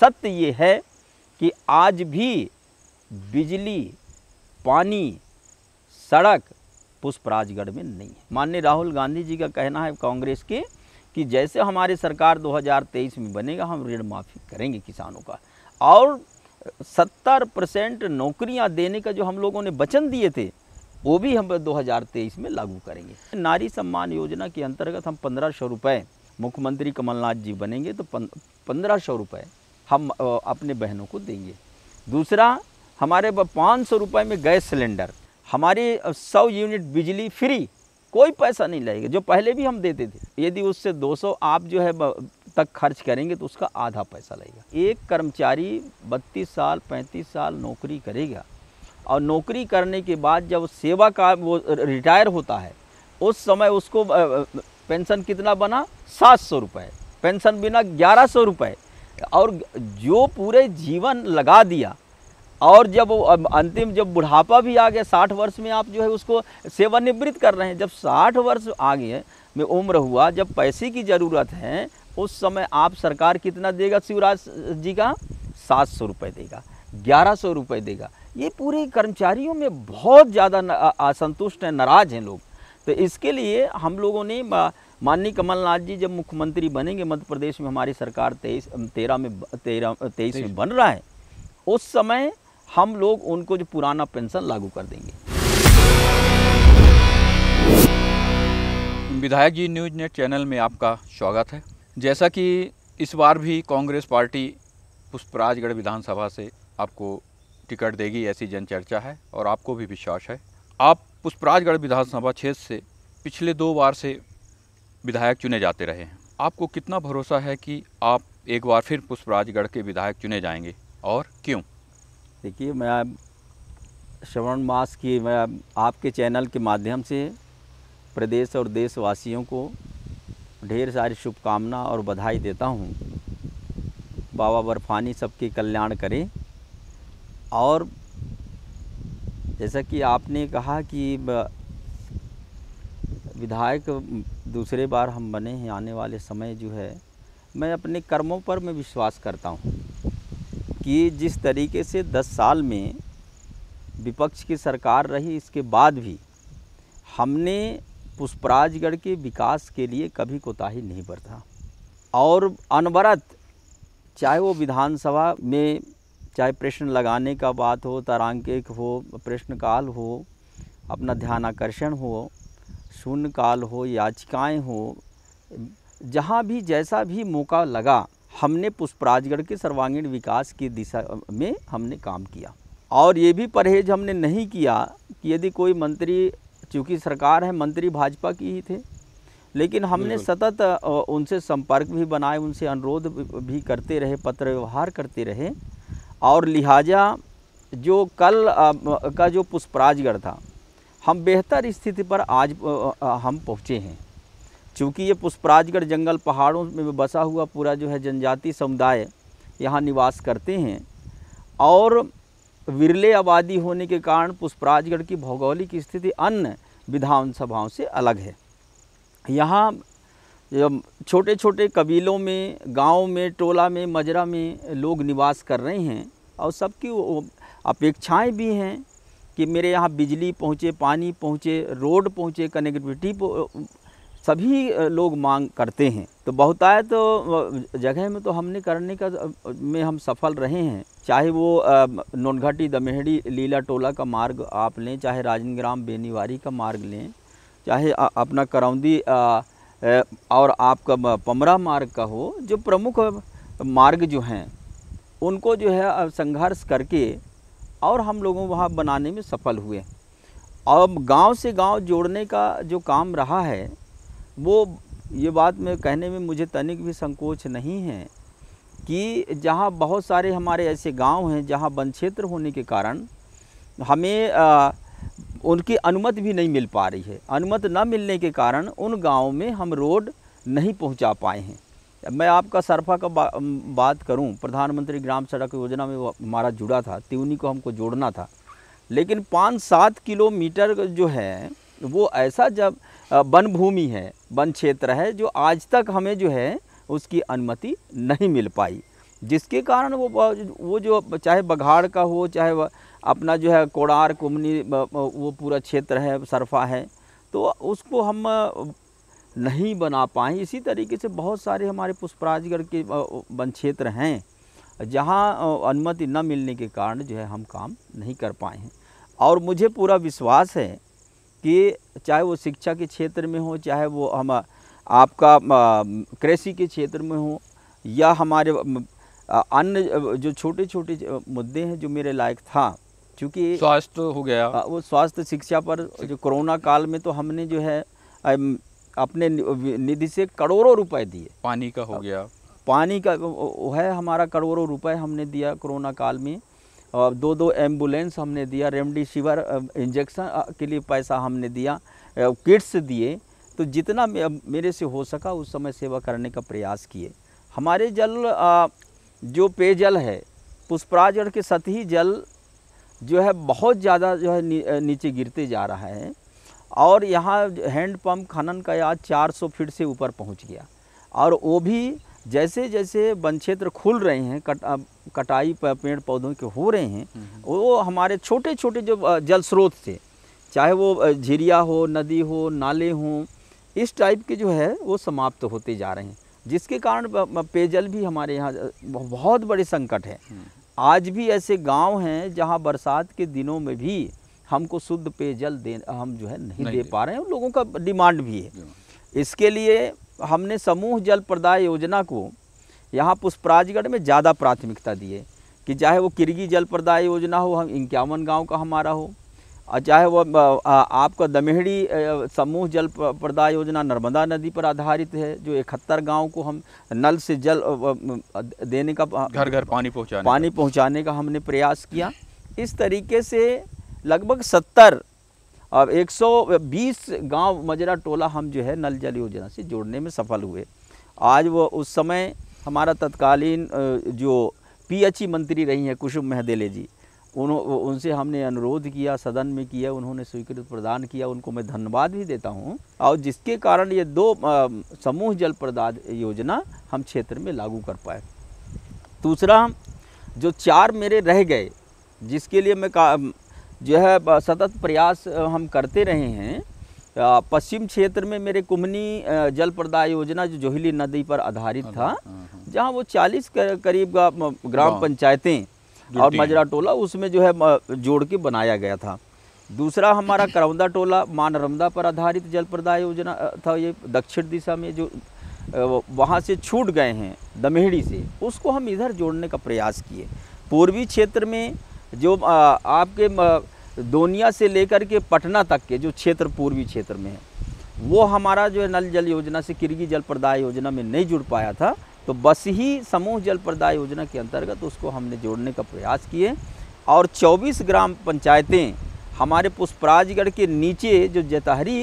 सत्य ये है कि आज भी बिजली पानी सड़क पुष्पराजगढ़ में नहीं है माननीय राहुल गांधी जी का कहना है कांग्रेस के कि जैसे हमारी सरकार 2023 में बनेगा हम ऋण माफ़ी करेंगे किसानों का और 70 परसेंट नौकरियाँ देने का जो हम लोगों ने वचन दिए थे वो भी हम 2023 में लागू करेंगे नारी सम्मान योजना के अंतर्गत हम पंद्रह सौ रुपये मुख्यमंत्री कमलनाथ जी बनेंगे तो पंद्रह सौ रुपये हम अपने बहनों को देंगे दूसरा हमारे पाँच सौ रुपये में गैस सिलेंडर हमारी सौ यूनिट बिजली फ्री कोई पैसा नहीं लगेगा जो पहले भी हम देते थे यदि उससे 200 आप जो है तक खर्च करेंगे तो उसका आधा पैसा लगेगा एक कर्मचारी बत्तीस साल पैंतीस साल नौकरी करेगा और नौकरी करने के बाद जब सेवा का वो रिटायर होता है उस समय उसको पेंशन कितना बना सात सौ रुपये पेंशन बिना ग्यारह सौ रुपये और जो पूरे जीवन लगा दिया और जब अंतिम जब बुढ़ापा भी आ गया साठ वर्ष में आप जो है उसको सेवानिवृत्त कर रहे हैं जब साठ वर्ष आगे में उम्र हुआ जब पैसे की ज़रूरत है उस समय आप सरकार कितना देगा शिवराज जी का सात सौ रुपये देगा ग्यारह सौ रुपये देगा ये पूरे कर्मचारियों में बहुत ज़्यादा असंतुष्ट हैं नाराज़ हैं लोग तो इसके लिए हम लोगों ने माननीय कमलनाथ जी जब मुख्यमंत्री बनेंगे मध्य प्रदेश में हमारी सरकार तेईस तेरह में तेरह तेईस में बन रहा है उस समय हम लोग उनको जो पुराना पेंशन लागू कर देंगे विधायक जी न्यूज नेट चैनल में आपका स्वागत है जैसा कि इस बार भी कांग्रेस पार्टी पुष्पराजगढ़ विधानसभा से आपको टिकट देगी ऐसी जनचर्चा है और आपको भी विश्वास है आप पुष्पराजगढ़ विधानसभा क्षेत्र से पिछले दो बार से विधायक चुने जाते रहे हैं आपको कितना भरोसा है कि आप एक बार फिर पुष्पराजगढ़ के विधायक चुने जाएंगे और क्यों देखिए मैं श्रवण मास की मैं आपके चैनल के माध्यम से प्रदेश और देशवासियों को ढेर सारी शुभकामना और बधाई देता हूँ बाबा बर्फानी सबके कल्याण करें और जैसा कि आपने कहा कि विधायक दूसरे बार हम बने हैं आने वाले समय जो है मैं अपने कर्मों पर मैं विश्वास करता हूँ कि जिस तरीके से 10 साल में विपक्ष की सरकार रही इसके बाद भी हमने पुष्पराजगढ़ के विकास के लिए कभी कोताही नहीं बरता और अनवरत चाहे वो विधानसभा में चाहे प्रश्न लगाने का बात हो तारांकिक हो प्रश्नकाल हो अपना ध्यान आकर्षण हो शून्यकाल हो याचिकाएं हो जहाँ भी जैसा भी मौका लगा हमने पुष्पराजगढ़ के सर्वांगीण विकास की दिशा में हमने काम किया और ये भी परहेज हमने नहीं किया कि यदि कोई मंत्री चूँकि सरकार है मंत्री भाजपा की ही थे लेकिन हमने सतत उनसे संपर्क भी बनाए उनसे अनुरोध भी करते रहे पत्र व्यवहार करते रहे और लिहाजा जो कल का जो पुष्पराजगढ़ था हम बेहतर स्थिति पर आज हम पहुँचे हैं चूँकि ये पुष्पराजगढ़ जंगल पहाड़ों में बसा हुआ पूरा जो है जनजाति समुदाय यहाँ निवास करते हैं और विरले आबादी होने के कारण पुष्पराजगढ़ की भौगोलिक स्थिति अन्य विधानसभाओं से अलग है यहाँ छोटे छोटे कबीलों में गांव में टोला में मजरा में लोग निवास कर रहे हैं और सबकी अपेक्षाएं भी हैं कि मेरे यहाँ बिजली पहुँचे पानी पहुँचे रोड पहुँचे कनेक्टिविटी सभी लोग मांग करते हैं तो बहुतायत तो जगह में तो हमने करने का में हम सफल रहे हैं चाहे वो नोनघाटी दमेहड़ी लीला टोला का मार्ग आप लें चाहे राजनग्राम बेनीवारी का मार्ग लें चाहे अपना करौंदी और आपका पमरा मार्ग का हो जो प्रमुख मार्ग जो हैं उनको जो है संघर्ष करके और हम लोगों वहाँ बनाने में सफल हुए अब गांव से गांव जोड़ने का जो काम रहा है वो ये बात मैं कहने में मुझे तनिक भी संकोच नहीं है कि जहाँ बहुत सारे हमारे ऐसे गांव हैं जहाँ वन क्षेत्र होने के कारण हमें आ, उनकी अनुमति भी नहीं मिल पा रही है अनुमति ना मिलने के कारण उन गाँव में हम रोड नहीं पहुँचा पाए हैं मैं आपका सरफा का बा, बात करूं प्रधानमंत्री ग्राम सड़क योजना में हमारा जुड़ा था त्यूनी को हमको जोड़ना था लेकिन पाँच सात किलोमीटर जो है वो ऐसा जब वन भूमि है वन क्षेत्र है जो आज तक हमें जो है उसकी अनुमति नहीं मिल पाई जिसके कारण वो वो जो चाहे बघाड़ का हो चाहे अपना जो है कोड़ार कुमनी वो पूरा क्षेत्र है सरफा है तो उसको हम नहीं बना पाए इसी तरीके से बहुत सारे हमारे पुष्पराजगढ़ के वन क्षेत्र हैं जहाँ अनुमति न मिलने के कारण जो है हम काम नहीं कर पाए हैं और मुझे पूरा विश्वास है कि चाहे वो शिक्षा के क्षेत्र में हो चाहे वो हम आपका कृषि के क्षेत्र में हो या हमारे अन्य जो छोटे छोटे मुद्दे हैं जो मेरे लायक था चूँकि स्वास्थ्य हो गया आ, हाँ, वो स्वास्थ्य शिक्षा पर जो कोरोना काल में तो हमने जो है अपने निधि से करोड़ों रुपए दिए पानी का हो हाँ। गया पानी का वो है हमारा करोड़ों रुपए हमने दिया कोरोना काल में और दो दो एम्बुलेंस हमने दिया रेमडेसिविर इंजेक्शन के लिए पैसा हमने दिया किट्स दिए तो जितना मेरे से हो सका उस समय सेवा करने का प्रयास किए हमारे जल जो पेयजल है पुष्पराजगढ़ के सतही जल जो है बहुत ज़्यादा जो है नी, नीचे गिरते जा रहा है और यहाँ हैंड पंप खनन का आज 400 फीट से ऊपर पहुँच गया और वो भी जैसे जैसे वन क्षेत्र खुल रहे हैं कट कटाई पेड़ पौधों के हो रहे हैं हम्म, हम्म। वो हमारे छोटे छोटे जो जल स्रोत थे चाहे वो झिरिया हो नदी हो नाले हों इस टाइप के जो है वो समाप्त होते जा रहे हैं जिसके कारण पेयजल भी हमारे यहाँ बहुत बड़े संकट है हम्म। आज भी ऐसे गांव हैं जहां बरसात के दिनों में भी हमको शुद्ध पेयजल दे हम जो है नहीं, नहीं दे, दे पा रहे हैं लोगों का डिमांड भी है इसके लिए हमने समूह जल प्रदाय योजना को यहाँ पुष्पराजगढ़ में ज़्यादा प्राथमिकता दी है कि चाहे वो किरगी जल प्रदाय योजना हो हम इक्यावन गाँव का हमारा हो चाहे वह आपका दमेहड़ी समूह जल प्रदाय योजना नर्मदा नदी पर आधारित है जो इकहत्तर गाँव को हम नल से जल देने का घर घर पानी पहुँचा पानी पहुँचाने का हमने प्रयास किया इस तरीके से लगभग सत्तर अब बीस गाँव मजरा टोला हम जो है नल जल योजना से जोड़ने में सफल हुए आज वो उस समय हमारा तत्कालीन जो पीएचई मंत्री रही हैं कुसुम महदेले जी उनसे हमने अनुरोध किया सदन में किया उन्होंने स्वीकृत प्रदान किया उनको मैं धन्यवाद भी देता हूँ और जिसके कारण ये दो समूह जल प्रदान योजना हम क्षेत्र में लागू कर पाए दूसरा जो चार मेरे रह गए जिसके लिए मैं का जो है सतत प्रयास हम करते रहे हैं पश्चिम क्षेत्र में मेरे कुमनी जल प्रदाय योजना जो जोहली नदी पर आधारित था हाँ, हाँ। जहां वो 40 करीब ग्राम पंचायतें और मजरा टोला उसमें जो है जोड़ के बनाया गया था दूसरा हमारा करौंदा टोला माँ नर्मदा पर आधारित जल प्रदाय योजना था ये दक्षिण दिशा में जो वहाँ से छूट गए हैं दमेहड़ी से उसको हम इधर जोड़ने का प्रयास किए पूर्वी क्षेत्र में जो आपके दोनिया से लेकर के पटना तक के जो क्षेत्र पूर्वी क्षेत्र में है वो हमारा जो है नल जल योजना से किरगी जल प्रदाय योजना में नहीं जुड़ पाया था तो बस ही समूह जल प्रदाय योजना के अंतर्गत उसको हमने जोड़ने का प्रयास किए और 24 ग्राम पंचायतें हमारे पुष्पराजगढ़ के नीचे जो जतहरी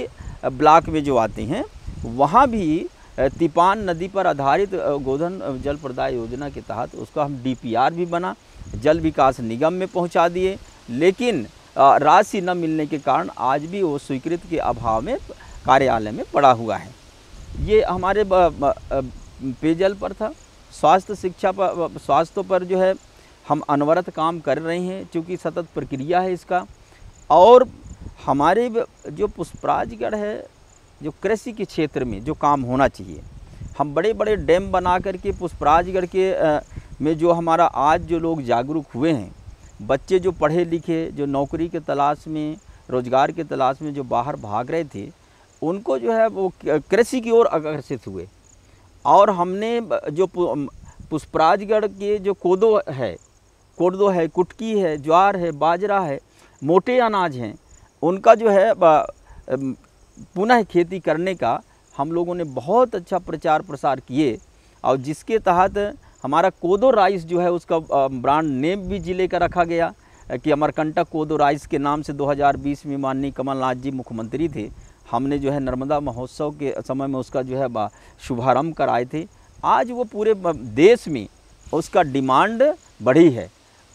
ब्लॉक में जो आते हैं वहाँ भी तिपान नदी पर आधारित गोधन जल प्रदाय योजना के तहत उसका हम डी भी बना जल विकास निगम में पहुँचा दिए लेकिन राशि न मिलने के कारण आज भी वो स्वीकृत के अभाव में कार्यालय में पड़ा हुआ है ये हमारे पेयजल पर था स्वास्थ्य शिक्षा पर स्वास्थ्य पर जो है हम अनवरत काम कर रहे हैं क्योंकि सतत प्रक्रिया है इसका और हमारे जो पुष्पराजगढ़ है जो कृषि के क्षेत्र में जो काम होना चाहिए हम बड़े बड़े डैम बना कर के पुष्पराजगढ़ के में जो हमारा आज जो लोग जागरूक हुए हैं बच्चे जो पढ़े लिखे जो नौकरी के तलाश में रोज़गार के तलाश में जो बाहर भाग रहे थे उनको जो है वो कृषि की ओर आकर्षित हुए और हमने जो पुष्पराजगढ़ के जो कोदो है कोदो है कुटकी है ज्वार है बाजरा है मोटे अनाज हैं उनका जो है पुनः खेती करने का हम लोगों ने बहुत अच्छा प्रचार प्रसार किए और जिसके तहत हमारा कोदो राइस जो है उसका ब्रांड नेम भी ज़िले का रखा गया कि अमरकंटक कोदो राइस के नाम से 2020 में माननीय कमलनाथ जी मुख्यमंत्री थे हमने जो है नर्मदा महोत्सव के समय में उसका जो है शुभारंभ कराए थे आज वो पूरे देश में उसका डिमांड बढ़ी है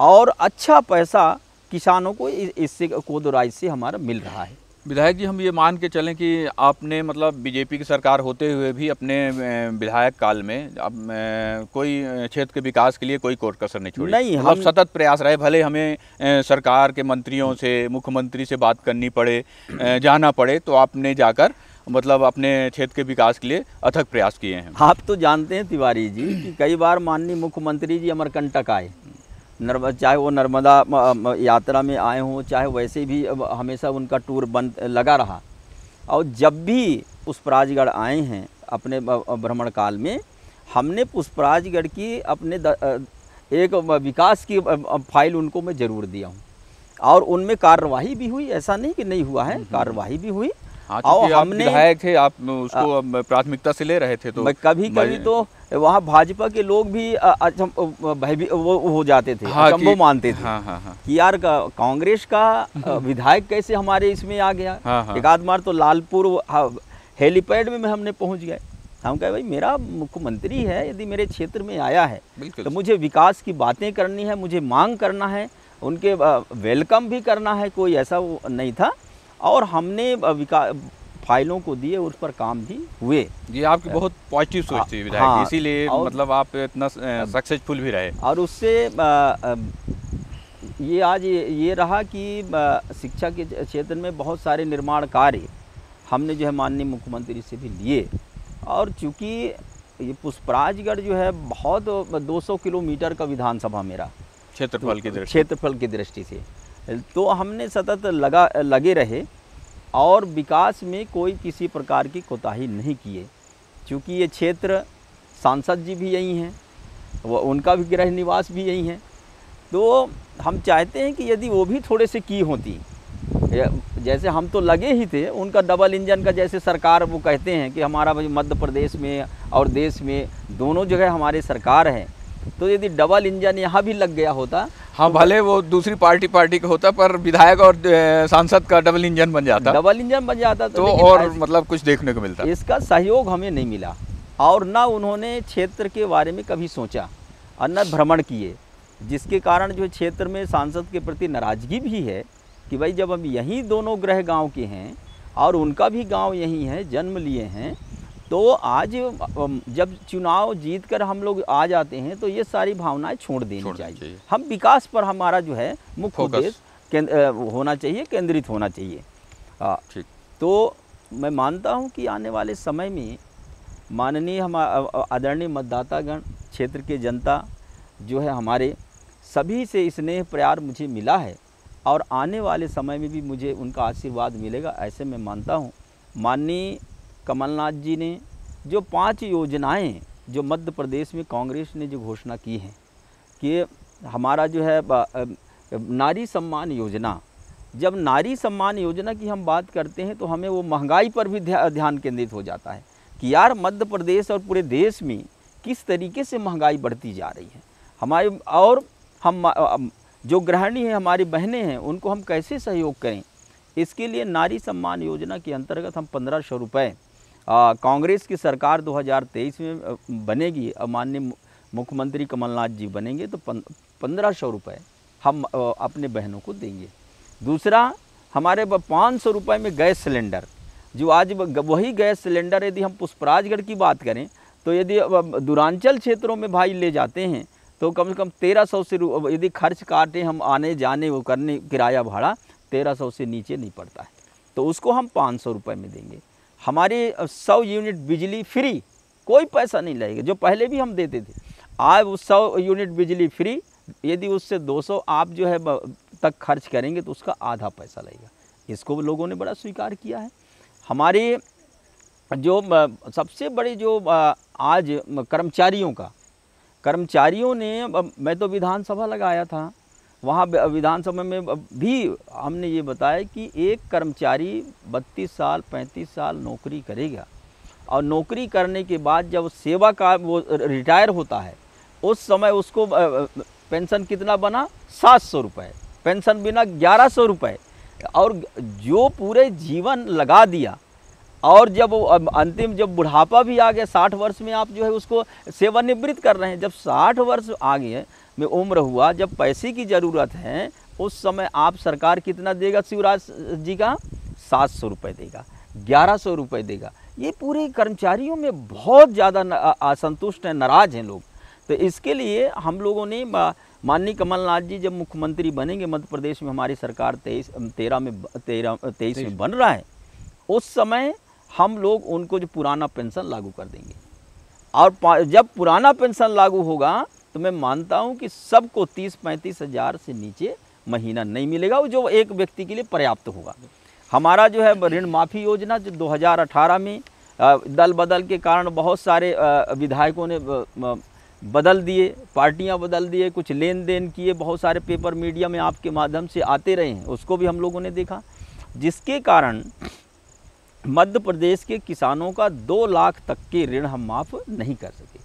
और अच्छा पैसा किसानों को इससे कोदोराइज से हमारा मिल रहा है विधायक जी हम ये मान के चलें कि आपने मतलब बीजेपी की सरकार होते हुए भी अपने विधायक काल में अब कोई क्षेत्र के विकास के लिए कोई कोर कसर नहीं छोड़ी नहीं मतलब हम सतत प्रयास रहे भले हमें सरकार के मंत्रियों से मुख्यमंत्री से बात करनी पड़े जाना पड़े तो आपने जाकर मतलब अपने क्षेत्र के विकास के लिए अथक प्रयास किए हैं आप तो जानते हैं तिवारी जी कि कई बार माननीय मुख्यमंत्री जी अमरकंटक आए नर्मद चाहे वो नर्मदा यात्रा में आए हों चाहे वैसे भी हमेशा उनका टूर बंद लगा रहा और जब भी पुष्पराजगढ़ आए हैं अपने भ्रमण काल में हमने पुष्पराजगढ़ की अपने द, एक विकास की फाइल उनको मैं ज़रूर दिया हूँ और उनमें कार्यवाही भी हुई ऐसा नहीं कि नहीं हुआ है हम्म, हम्म। कार्यवाही भी हुई हाँ, और हमने थे आप उसको प्राथमिकता से ले रहे थे तो कभी कभी तो वहाँ भाजपा के लोग भी भयभी वो हो जाते थे हाँ वो मानते थे हाँ हाँ हाँ। कि यार कांग्रेस का, विधायक कैसे हमारे इसमें आ गया हाँ हाँ। एक आध बार तो लालपुर हेलीपैड में हमने पहुँच गए हम कहे भाई मेरा मुख्यमंत्री है यदि मेरे क्षेत्र में आया है तो मुझे विकास की बातें करनी है मुझे मांग करना है उनके वेलकम भी करना है कोई ऐसा नहीं था और हमने विकास फाइलों को दिए उस पर काम भी हुए ये आपकी बहुत पॉजिटिव सोच थी हाँ, विधायक हाँ, इसीलिए मतलब आप इतना सक्सेसफुल हाँ। भी रहे और उससे ये आज ये रहा कि शिक्षा के क्षेत्र में बहुत सारे निर्माण कार्य हमने जो है माननीय मुख्यमंत्री से भी लिए और चूँकि ये पुष्पराजगढ़ जो है बहुत 200 किलोमीटर का विधानसभा मेरा क्षेत्रफल की दृष्टि क्षेत्रफल की दृष्टि से तो हमने सतत लगा लगे रहे और विकास में कोई किसी प्रकार की कोताही नहीं किए क्योंकि ये क्षेत्र सांसद जी भी यही हैं वो उनका भी गृह निवास भी यही है तो हम चाहते हैं कि यदि वो भी थोड़े से की होती जैसे हम तो लगे ही थे उनका डबल इंजन का जैसे सरकार वो कहते हैं कि हमारा मध्य प्रदेश में और देश में दोनों जगह हमारे सरकार है तो यदि डबल इंजन यहाँ भी लग गया होता हाँ भले वो दूसरी पार्टी पार्टी का होता पर विधायक और सांसद का डबल इंजन बन जाता डबल इंजन बन जाता तो, तो और मतलब कुछ देखने को मिलता इसका सहयोग हमें नहीं मिला और ना उन्होंने क्षेत्र के बारे में कभी सोचा और न भ्रमण किए जिसके कारण जो क्षेत्र में सांसद के प्रति नाराज़गी भी है कि भाई जब हम यहीं दोनों ग्रह गांव के हैं और उनका भी गांव यहीं है जन्म लिए हैं तो आज जब चुनाव जीत कर हम लोग आ जाते हैं तो ये सारी भावनाएं छोड़ देनी छोड़ चाहिए।, चाहिए हम विकास पर हमारा जो है मुख्य उद्देश्य होना चाहिए केंद्रित होना चाहिए आ, तो मैं मानता हूँ कि आने वाले समय में माननीय हम आदरणीय मतदातागण क्षेत्र के जनता जो है हमारे सभी से स्नेह प्यार मुझे मिला है और आने वाले समय में भी मुझे उनका आशीर्वाद मिलेगा ऐसे मैं मानता हूँ माननीय कमलनाथ जी ने जो पांच योजनाएं जो मध्य प्रदेश में कांग्रेस ने जो घोषणा की है कि हमारा जो है नारी सम्मान योजना जब नारी सम्मान योजना की हम बात करते हैं तो हमें वो महंगाई पर भी ध्यान केंद्रित हो जाता है कि यार मध्य प्रदेश और पूरे देश में किस तरीके से महंगाई बढ़ती जा रही है हमारे और हम जो गृहिणी हैं हमारी बहनें हैं उनको हम कैसे सहयोग करें इसके लिए नारी सम्मान योजना के अंतर्गत हम पंद्रह सौ रुपये कांग्रेस की सरकार 2023 में बनेगी माननीय मुख्यमंत्री कमलनाथ जी बनेंगे तो पंद्रह सौ रुपये हम अपने बहनों को देंगे दूसरा हमारे पाँच सौ रुपये में गैस सिलेंडर जो आज वही गैस सिलेंडर यदि हम पुष्पराजगढ़ की बात करें तो यदि दूरांचल क्षेत्रों में भाई ले जाते हैं तो कम से कम तेरह सौ से यदि खर्च काटें हम आने जाने वो करने किराया भाड़ा तेरह सौ से नीचे नहीं पड़ता है तो उसको हम पाँच सौ रुपये में देंगे हमारी सौ यूनिट बिजली फ्री कोई पैसा नहीं लगेगा जो पहले भी हम देते थे आज वो सौ यूनिट बिजली फ्री यदि उससे 200 आप जो है तक खर्च करेंगे तो उसका आधा पैसा लगेगा इसको लोगों ने बड़ा स्वीकार किया है हमारी जो सबसे बड़ी जो आज कर्मचारियों का कर्मचारियों ने मैं तो विधानसभा लगाया था वहाँ विधानसभा में भी हमने ये बताया कि एक कर्मचारी 32 साल 35 साल नौकरी करेगा और नौकरी करने के बाद जब सेवा का वो रिटायर होता है उस समय उसको पेंशन कितना बना सात सौ रुपये पेंशन बिना ग्यारह सौ रुपये और जो पूरे जीवन लगा दिया और जब अंतिम जब बुढ़ापा भी आ गया साठ वर्ष में आप जो है उसको सेवानिवृत्त कर रहे हैं जब साठ वर्ष आ गए में उम्र हुआ जब पैसे की ज़रूरत है उस समय आप सरकार कितना देगा शिवराज जी का सात सौ रुपये देगा ग्यारह सौ रुपये देगा ये पूरे कर्मचारियों में बहुत ज़्यादा असंतुष्ट हैं नाराज़ हैं लोग तो इसके लिए हम लोगों ने माननीय कमलनाथ जी जब मुख्यमंत्री बनेंगे मध्य प्रदेश में हमारी सरकार तेईस तेरह में तेरह तेईस में बन रहा है उस समय हम लोग उनको जो पुराना पेंशन लागू कर देंगे और जब पुराना पेंशन लागू होगा तो मैं मानता हूँ कि सबको तीस पैंतीस हज़ार से नीचे महीना नहीं मिलेगा वो जो एक व्यक्ति के लिए पर्याप्त होगा हमारा जो है ऋण माफ़ी योजना जो 2018 में दल बदल के कारण बहुत सारे विधायकों ने बदल दिए पार्टियां बदल दिए कुछ लेन देन किए बहुत सारे पेपर मीडिया में आपके माध्यम से आते रहे हैं उसको भी हम लोगों ने देखा जिसके कारण मध्य प्रदेश के किसानों का दो लाख तक के ऋण हम माफ़ नहीं कर सके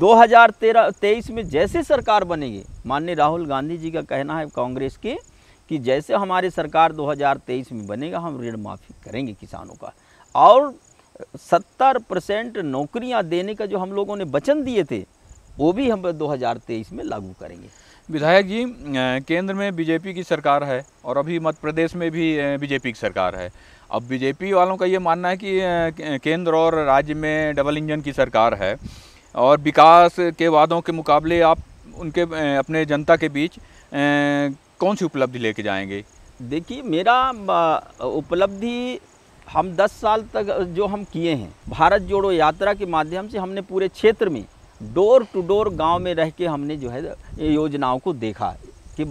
2013 23 में जैसे सरकार बनेगी माननीय राहुल गांधी जी का कहना है कांग्रेस के कि जैसे हमारी सरकार 2023 में बनेगा हम ऋण माफ़ी करेंगे किसानों का और 70 परसेंट नौकरियाँ देने का जो हम लोगों ने वचन दिए थे वो भी हम 2023 में लागू करेंगे विधायक जी केंद्र में बीजेपी की सरकार है और अभी मध्य प्रदेश में भी बीजेपी की सरकार है अब बीजेपी वालों का ये मानना है कि केंद्र और राज्य में डबल इंजन की सरकार है और विकास के वादों के मुकाबले आप उनके अपने जनता के बीच कौन सी उपलब्धि लेके जाएंगे देखिए मेरा उपलब्धि हम 10 साल तक जो हम किए हैं भारत जोड़ो यात्रा के माध्यम से हमने पूरे क्षेत्र में डोर टू डोर गांव में रह के हमने जो है योजनाओं को देखा कि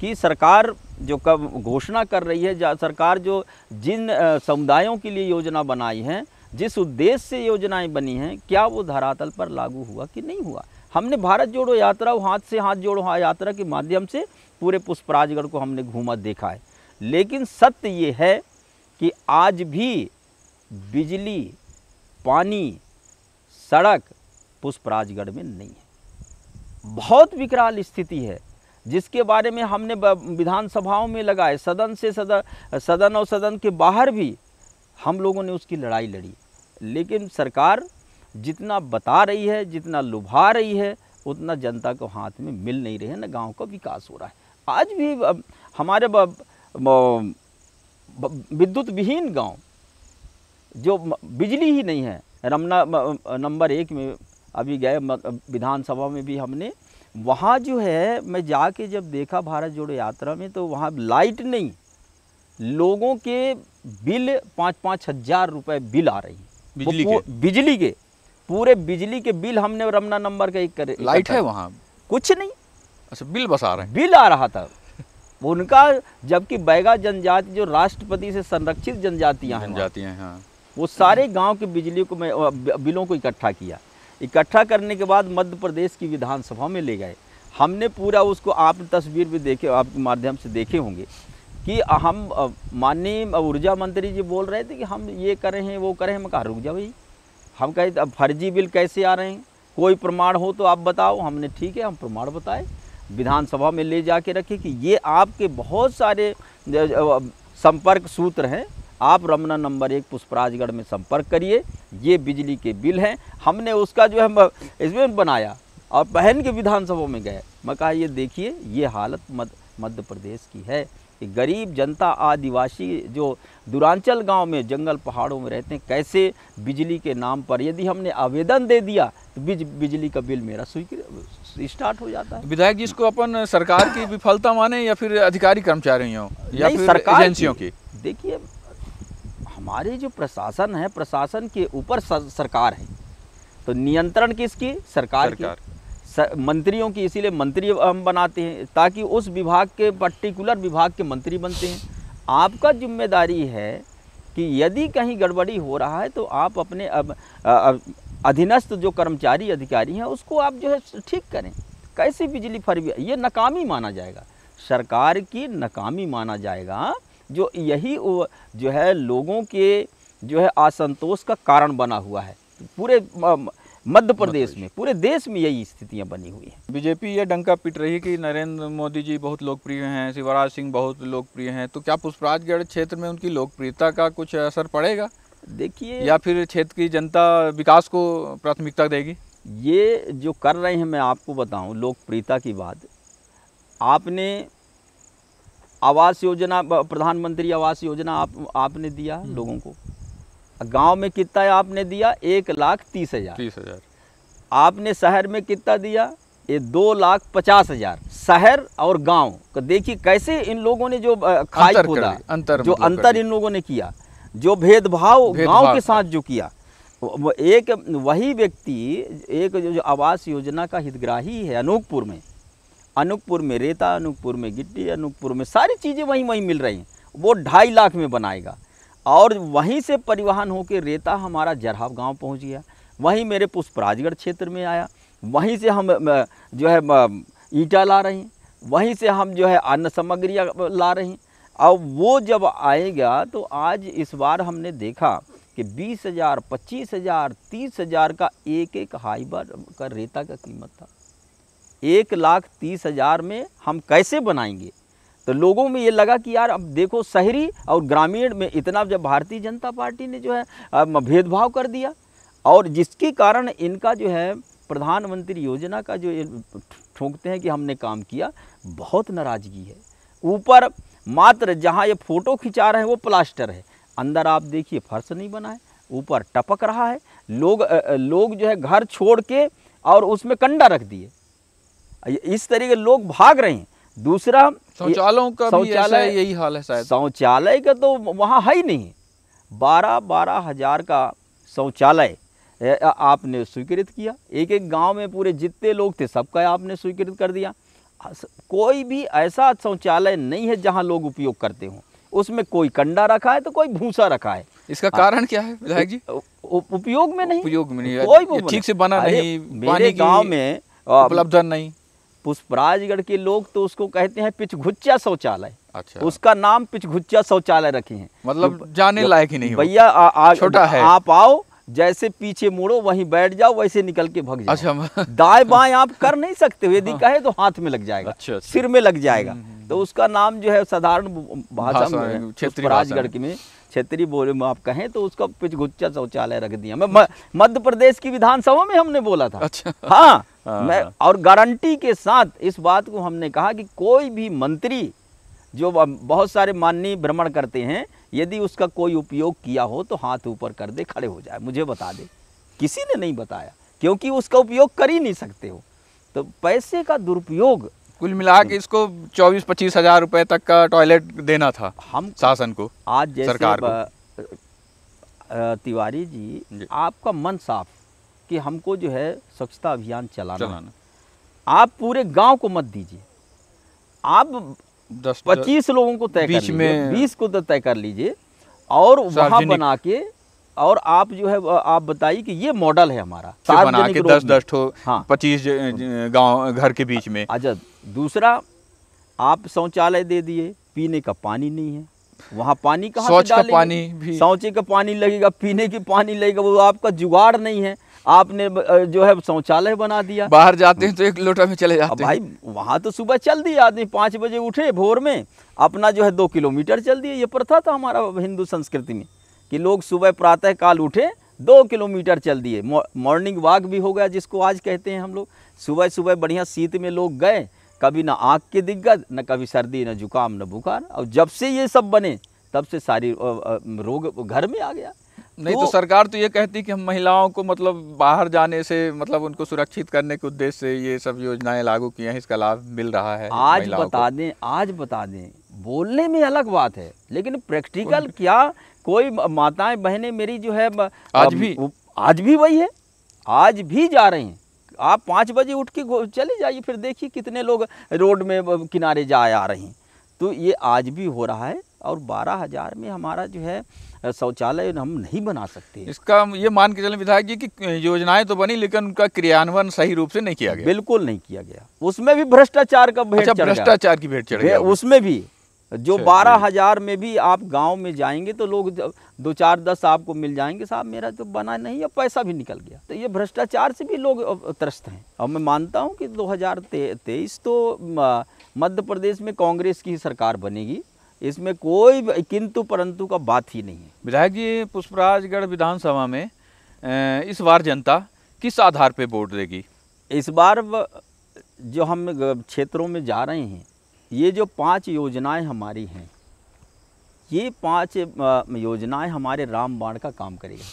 कि सरकार जो कब घोषणा कर रही है सरकार जो जिन समुदायों के लिए योजना बनाई है जिस उद्देश्य से योजनाएं बनी हैं क्या वो धरातल पर लागू हुआ कि नहीं हुआ हमने भारत जोड़ो यात्रा और हाथ से हाथ जोड़ो हाँ यात्रा के माध्यम से पूरे पुष्पराजगढ़ को हमने घूमा देखा है लेकिन सत्य ये है कि आज भी बिजली पानी सड़क पुष्पराजगढ़ में नहीं है बहुत विकराल स्थिति है जिसके बारे में हमने विधानसभाओं में लगाए सदन से सदन सदन और सदन के बाहर भी हम लोगों ने उसकी लड़ाई लड़ी लेकिन सरकार जितना बता रही है जितना लुभा रही है उतना जनता को हाथ में मिल नहीं रहे ना गांव का विकास हो रहा है आज भी हमारे विद्युत विहीन गांव जो बिजली ही नहीं है रमना नंबर एक में अभी गए विधानसभा में भी हमने वहाँ जो है मैं जाके जब देखा भारत जोड़ो यात्रा में तो वहाँ लाइट नहीं लोगों के बिल पाँच पाँच हजार रुपये बिल आ रही है बिजली के बिजली के पूरे बिजली के बिल हमने रमना नंबर का एक करे लाइट है वहाँ कुछ नहीं अच्छा बिल बस आ रहे हैं बिल आ रहा था उनका जबकि बैगा जनजाति जो राष्ट्रपति से संरक्षित जनजातियाँ हैं जनजातियाँ हैं हाँ। वो सारे गांव के बिजली को मैं बिलों को इकट्ठा किया इकट्ठा करने के बाद मध्य प्रदेश की विधानसभा में ले गए हमने पूरा उसको आप तस्वीर भी देखे आपके माध्यम से देखे होंगे कि हम माननीय ऊर्जा मंत्री जी बोल रहे थे कि हम ये कर रहे हैं वो कर रहे हैं मैं कहा रुक जा भाई हम कहे अब फर्जी बिल कैसे आ रहे हैं कोई प्रमाण हो तो आप बताओ हमने ठीक है हम प्रमाण बताए विधानसभा में ले जा के रखे कि ये आपके बहुत सारे संपर्क सूत्र हैं आप रमना नंबर एक पुष्पराजगढ़ में संपर्क करिए ये बिजली के बिल हैं हमने उसका जो है इसमें बनाया और पहन के विधानसभा में गए मैं कहा ये देखिए ये हालत मध्य मध्य प्रदेश की है गरीब जनता आदिवासी जो दूरांचल गांव में जंगल पहाड़ों में रहते हैं कैसे बिजली के नाम पर यदि हमने आवेदन दे दिया तो बिज, बिजली का बिल मेरा स्वीकृत स्टार्ट हो जाता है तो विधायक जी इसको अपन सरकार की विफलता माने या फिर अधिकारी कर्मचारियों या फिर सरकार एजेंसियों की, की। देखिए हमारे जो प्रशासन है प्रशासन के ऊपर सरकार है तो नियंत्रण किसकी सरकार, सरकार की मंत्रियों की इसीलिए मंत्री हम बनाते हैं ताकि उस विभाग के पर्टिकुलर विभाग के मंत्री बनते हैं आपका जिम्मेदारी है कि यदि कहीं गड़बड़ी हो रहा है तो आप अपने अब अधीनस्थ जो कर्मचारी अधिकारी हैं उसको आप जो है ठीक करें कैसी बिजली फर ये नाकामी माना जाएगा सरकार की नाकामी माना जाएगा जो यही जो है लोगों के जो है असंतोष का कारण बना हुआ है पूरे मध्य प्रदेश में पूरे देश में यही स्थितियां बनी हुई हैं बीजेपी ये डंका पीट रही कि नरेंद्र मोदी जी बहुत लोकप्रिय हैं शिवराज सिंह बहुत लोकप्रिय हैं तो क्या पुष्पराजगढ़ क्षेत्र में उनकी लोकप्रियता का कुछ असर पड़ेगा देखिए या फिर क्षेत्र की जनता विकास को प्राथमिकता देगी ये जो कर रहे हैं मैं आपको बताऊं लोकप्रियता की बात आपने आवास योजना प्रधानमंत्री आवास योजना आप आपने दिया हम्म। लोगों को गांव में कितना आपने दिया एक लाख तीस हजार तीस हजार आपने शहर में कितना दिया ये दो लाख पचास हजार शहर और गांव का तो देखिए कैसे इन लोगों ने जो खाई खोदा अंतर जो मतलब अंतर इन लोगों ने किया जो भेदभाव गांव के साथ जो किया एक वही व्यक्ति एक जो आवास योजना का हितग्राही है अनूपपुर में अनूपपुर में रेता अनूपपुर में गिट्टी अनूपपुर में सारी चीज़ें वहीं वहीं मिल रही हैं वो ढाई लाख में बनाएगा और वहीं से परिवहन होकर रेता हमारा जरहाव गांव पहुंच गया वहीं मेरे पुष्पराजगढ़ क्षेत्र में आया वहीं से हम जो है ईटा ला रहे हैं वहीं से हम जो है अन्न सामग्रियाँ ला रहे हैं और वो जब आएगा तो आज इस बार हमने देखा कि बीस हज़ार पच्चीस हज़ार तीस हज़ार का एक एक हाइबर का रेता का कीमत था एक लाख तीस हज़ार में हम कैसे बनाएंगे तो लोगों में ये लगा कि यार अब देखो शहरी और ग्रामीण में इतना जब भारतीय जनता पार्टी ने जो है भेदभाव कर दिया और जिसके कारण इनका जो है प्रधानमंत्री योजना का जो ठोंकते हैं कि हमने काम किया बहुत नाराज़गी है ऊपर मात्र जहाँ ये फ़ोटो खिंचा रहे हैं वो प्लास्टर है अंदर आप देखिए फर्श नहीं बना है ऊपर टपक रहा है लोग लोग जो है घर छोड़ के और उसमें कंडा रख दिए इस तरीके लोग भाग रहे हैं दूसरा शौचालयों का शौचालय यही हाल है शायद शौचालय का तो वहाँ है ही नहीं बारह बारह हजार का शौचालय आपने स्वीकृत किया एक एक गांव में पूरे जितने लोग थे सबका आपने स्वीकृत कर दिया कोई भी ऐसा शौचालय नहीं है जहां लोग उपयोग करते हों उसमें कोई कंडा रखा है तो कोई भूसा रखा है इसका कारण क्या है विधायक जी उपयोग में नहीं उपयोग में नहीं कोई ठीक से बना नहीं मेरे गांव में उपलब्ध नहीं पुष्पराजगढ़ के लोग तो उसको कहते हैं पिछघुच्चा शौचालय अच्छा उसका नाम पिछघुच्चा शौचालय रखे हैं मतलब तो जाने लायक ही नहीं भैया छोटा है आप आओ जैसे पीछे मुड़ो वहीं बैठ जाओ वैसे निकल के भग अच्छा, जाओ अच्छा दाएं बाएं आप कर नहीं सकते हो यदि हाँ। कहे तो हाथ में लग जाएगा अच्छा, अच्छा। सिर में लग जाएगा हम्म, हम्म, तो हम्म। उसका नाम जो है साधारण भाषा में राजगढ़ के में क्षेत्रीय बोले में आप कहें तो उसका पिछगुच्चा शौचालय रख दिया मैं मध्य प्रदेश की विधानसभा में हमने बोला था अच्छा हाँ हाँ, मैं हाँ। और गारंटी के साथ इस बात को हमने कहा कि कोई भी मंत्री जो बहुत सारे माननीय भ्रमण करते हैं यदि उसका कोई उपयोग किया हो तो हाथ ऊपर कर दे खड़े हो जाए मुझे बता दे किसी ने नहीं बताया क्योंकि उसका उपयोग कर ही नहीं सकते हो तो पैसे का दुरुपयोग कुल मिला के हम्म। इसको चौबीस पच्चीस हजार रुपए तक का टॉयलेट देना था हम शासन को आज जैसे सरकार को। तिवारी जी, जी आपका मन साफ कि हमको जो है स्वच्छता अभियान चलाना, चलाना। आप पूरे गांव को मत दीजिए आप दस पच्चीस लोगों को तय कर लीजिए बीस को तो तय कर लीजिए और वहाँ बना के और आप जो है आप बताइए कि ये मॉडल है हमारा बना के दस दस ठो हाँ पच्चीस गांव घर के बीच में अच्छा दूसरा आप शौचालय दे दिए पीने का पानी नहीं है वहाँ पानी कहाँ शौच का पानी भी शौचे का पानी लगेगा पीने की पानी लगेगा वो आपका जुगाड़ नहीं है आपने जो है शौचालय बना दिया बाहर जाते हैं तो एक लोटा में चले जाते भाई वहाँ तो सुबह चल दिया आदमी पाँच बजे उठे भोर में अपना जो है दो किलोमीटर चल दिए ये प्रथा था हमारा हिंदू संस्कृति में कि लोग सुबह प्रातः काल उठे दो किलोमीटर चल दिए मॉर्निंग वॉक भी हो गया जिसको आज कहते हैं हम लोग सुबह सुबह बढ़िया शीत में लोग गए कभी ना आँख की दिक्कत न कभी सर्दी न जुकाम न बुखार और जब से ये सब बने तब से सारी रोग घर में आ गया नहीं तो, तो सरकार तो ये कहती कि हम महिलाओं को मतलब बाहर जाने से मतलब उनको सुरक्षित करने के उद्देश्य से ये सब योजनाएं लागू की हैं इसका लाभ मिल रहा है आज बता दें आज बता दें बोलने में अलग बात है लेकिन प्रैक्टिकल क्या कोई माताएं बहनें मेरी जो है आज भी आज भी वही है आज भी जा रही हैं आप पाँच बजे उठ के चले जाइए फिर देखिए कितने लोग रोड में किनारे जा आ रहे हैं तो ये आज भी हो रहा है और बारह हज़ार में हमारा जो है शौचालय हम नहीं बना सकते इसका ये मान के चलें विधायक जी की योजनाएं तो बनी लेकिन उनका क्रियान्वयन सही रूप से नहीं किया गया बिल्कुल नहीं किया गया उसमें भी भ्रष्टाचार का भेट अच्छा, भ्रष्टाचार की भेंट चढ़ गया उसमें भी जो अच्छा, बारह हजार में भी आप गांव में जाएंगे तो लोग दो चार दस आपको मिल जाएंगे साहब मेरा तो बना नहीं है पैसा भी निकल गया तो ये भ्रष्टाचार से भी लोग त्रस्त हैं और मैं मानता हूं कि 2023 तो मध्य प्रदेश में कांग्रेस की सरकार बनेगी इसमें कोई किंतु परंतु का बात ही नहीं है विधायक जी पुष्पराजगढ़ विधानसभा में इस बार जनता किस आधार पर वोट देगी इस बार जो हम क्षेत्रों में जा रहे हैं ये जो पांच योजनाएं हमारी हैं ये पांच योजनाएं हमारे रामबाण का काम करेगा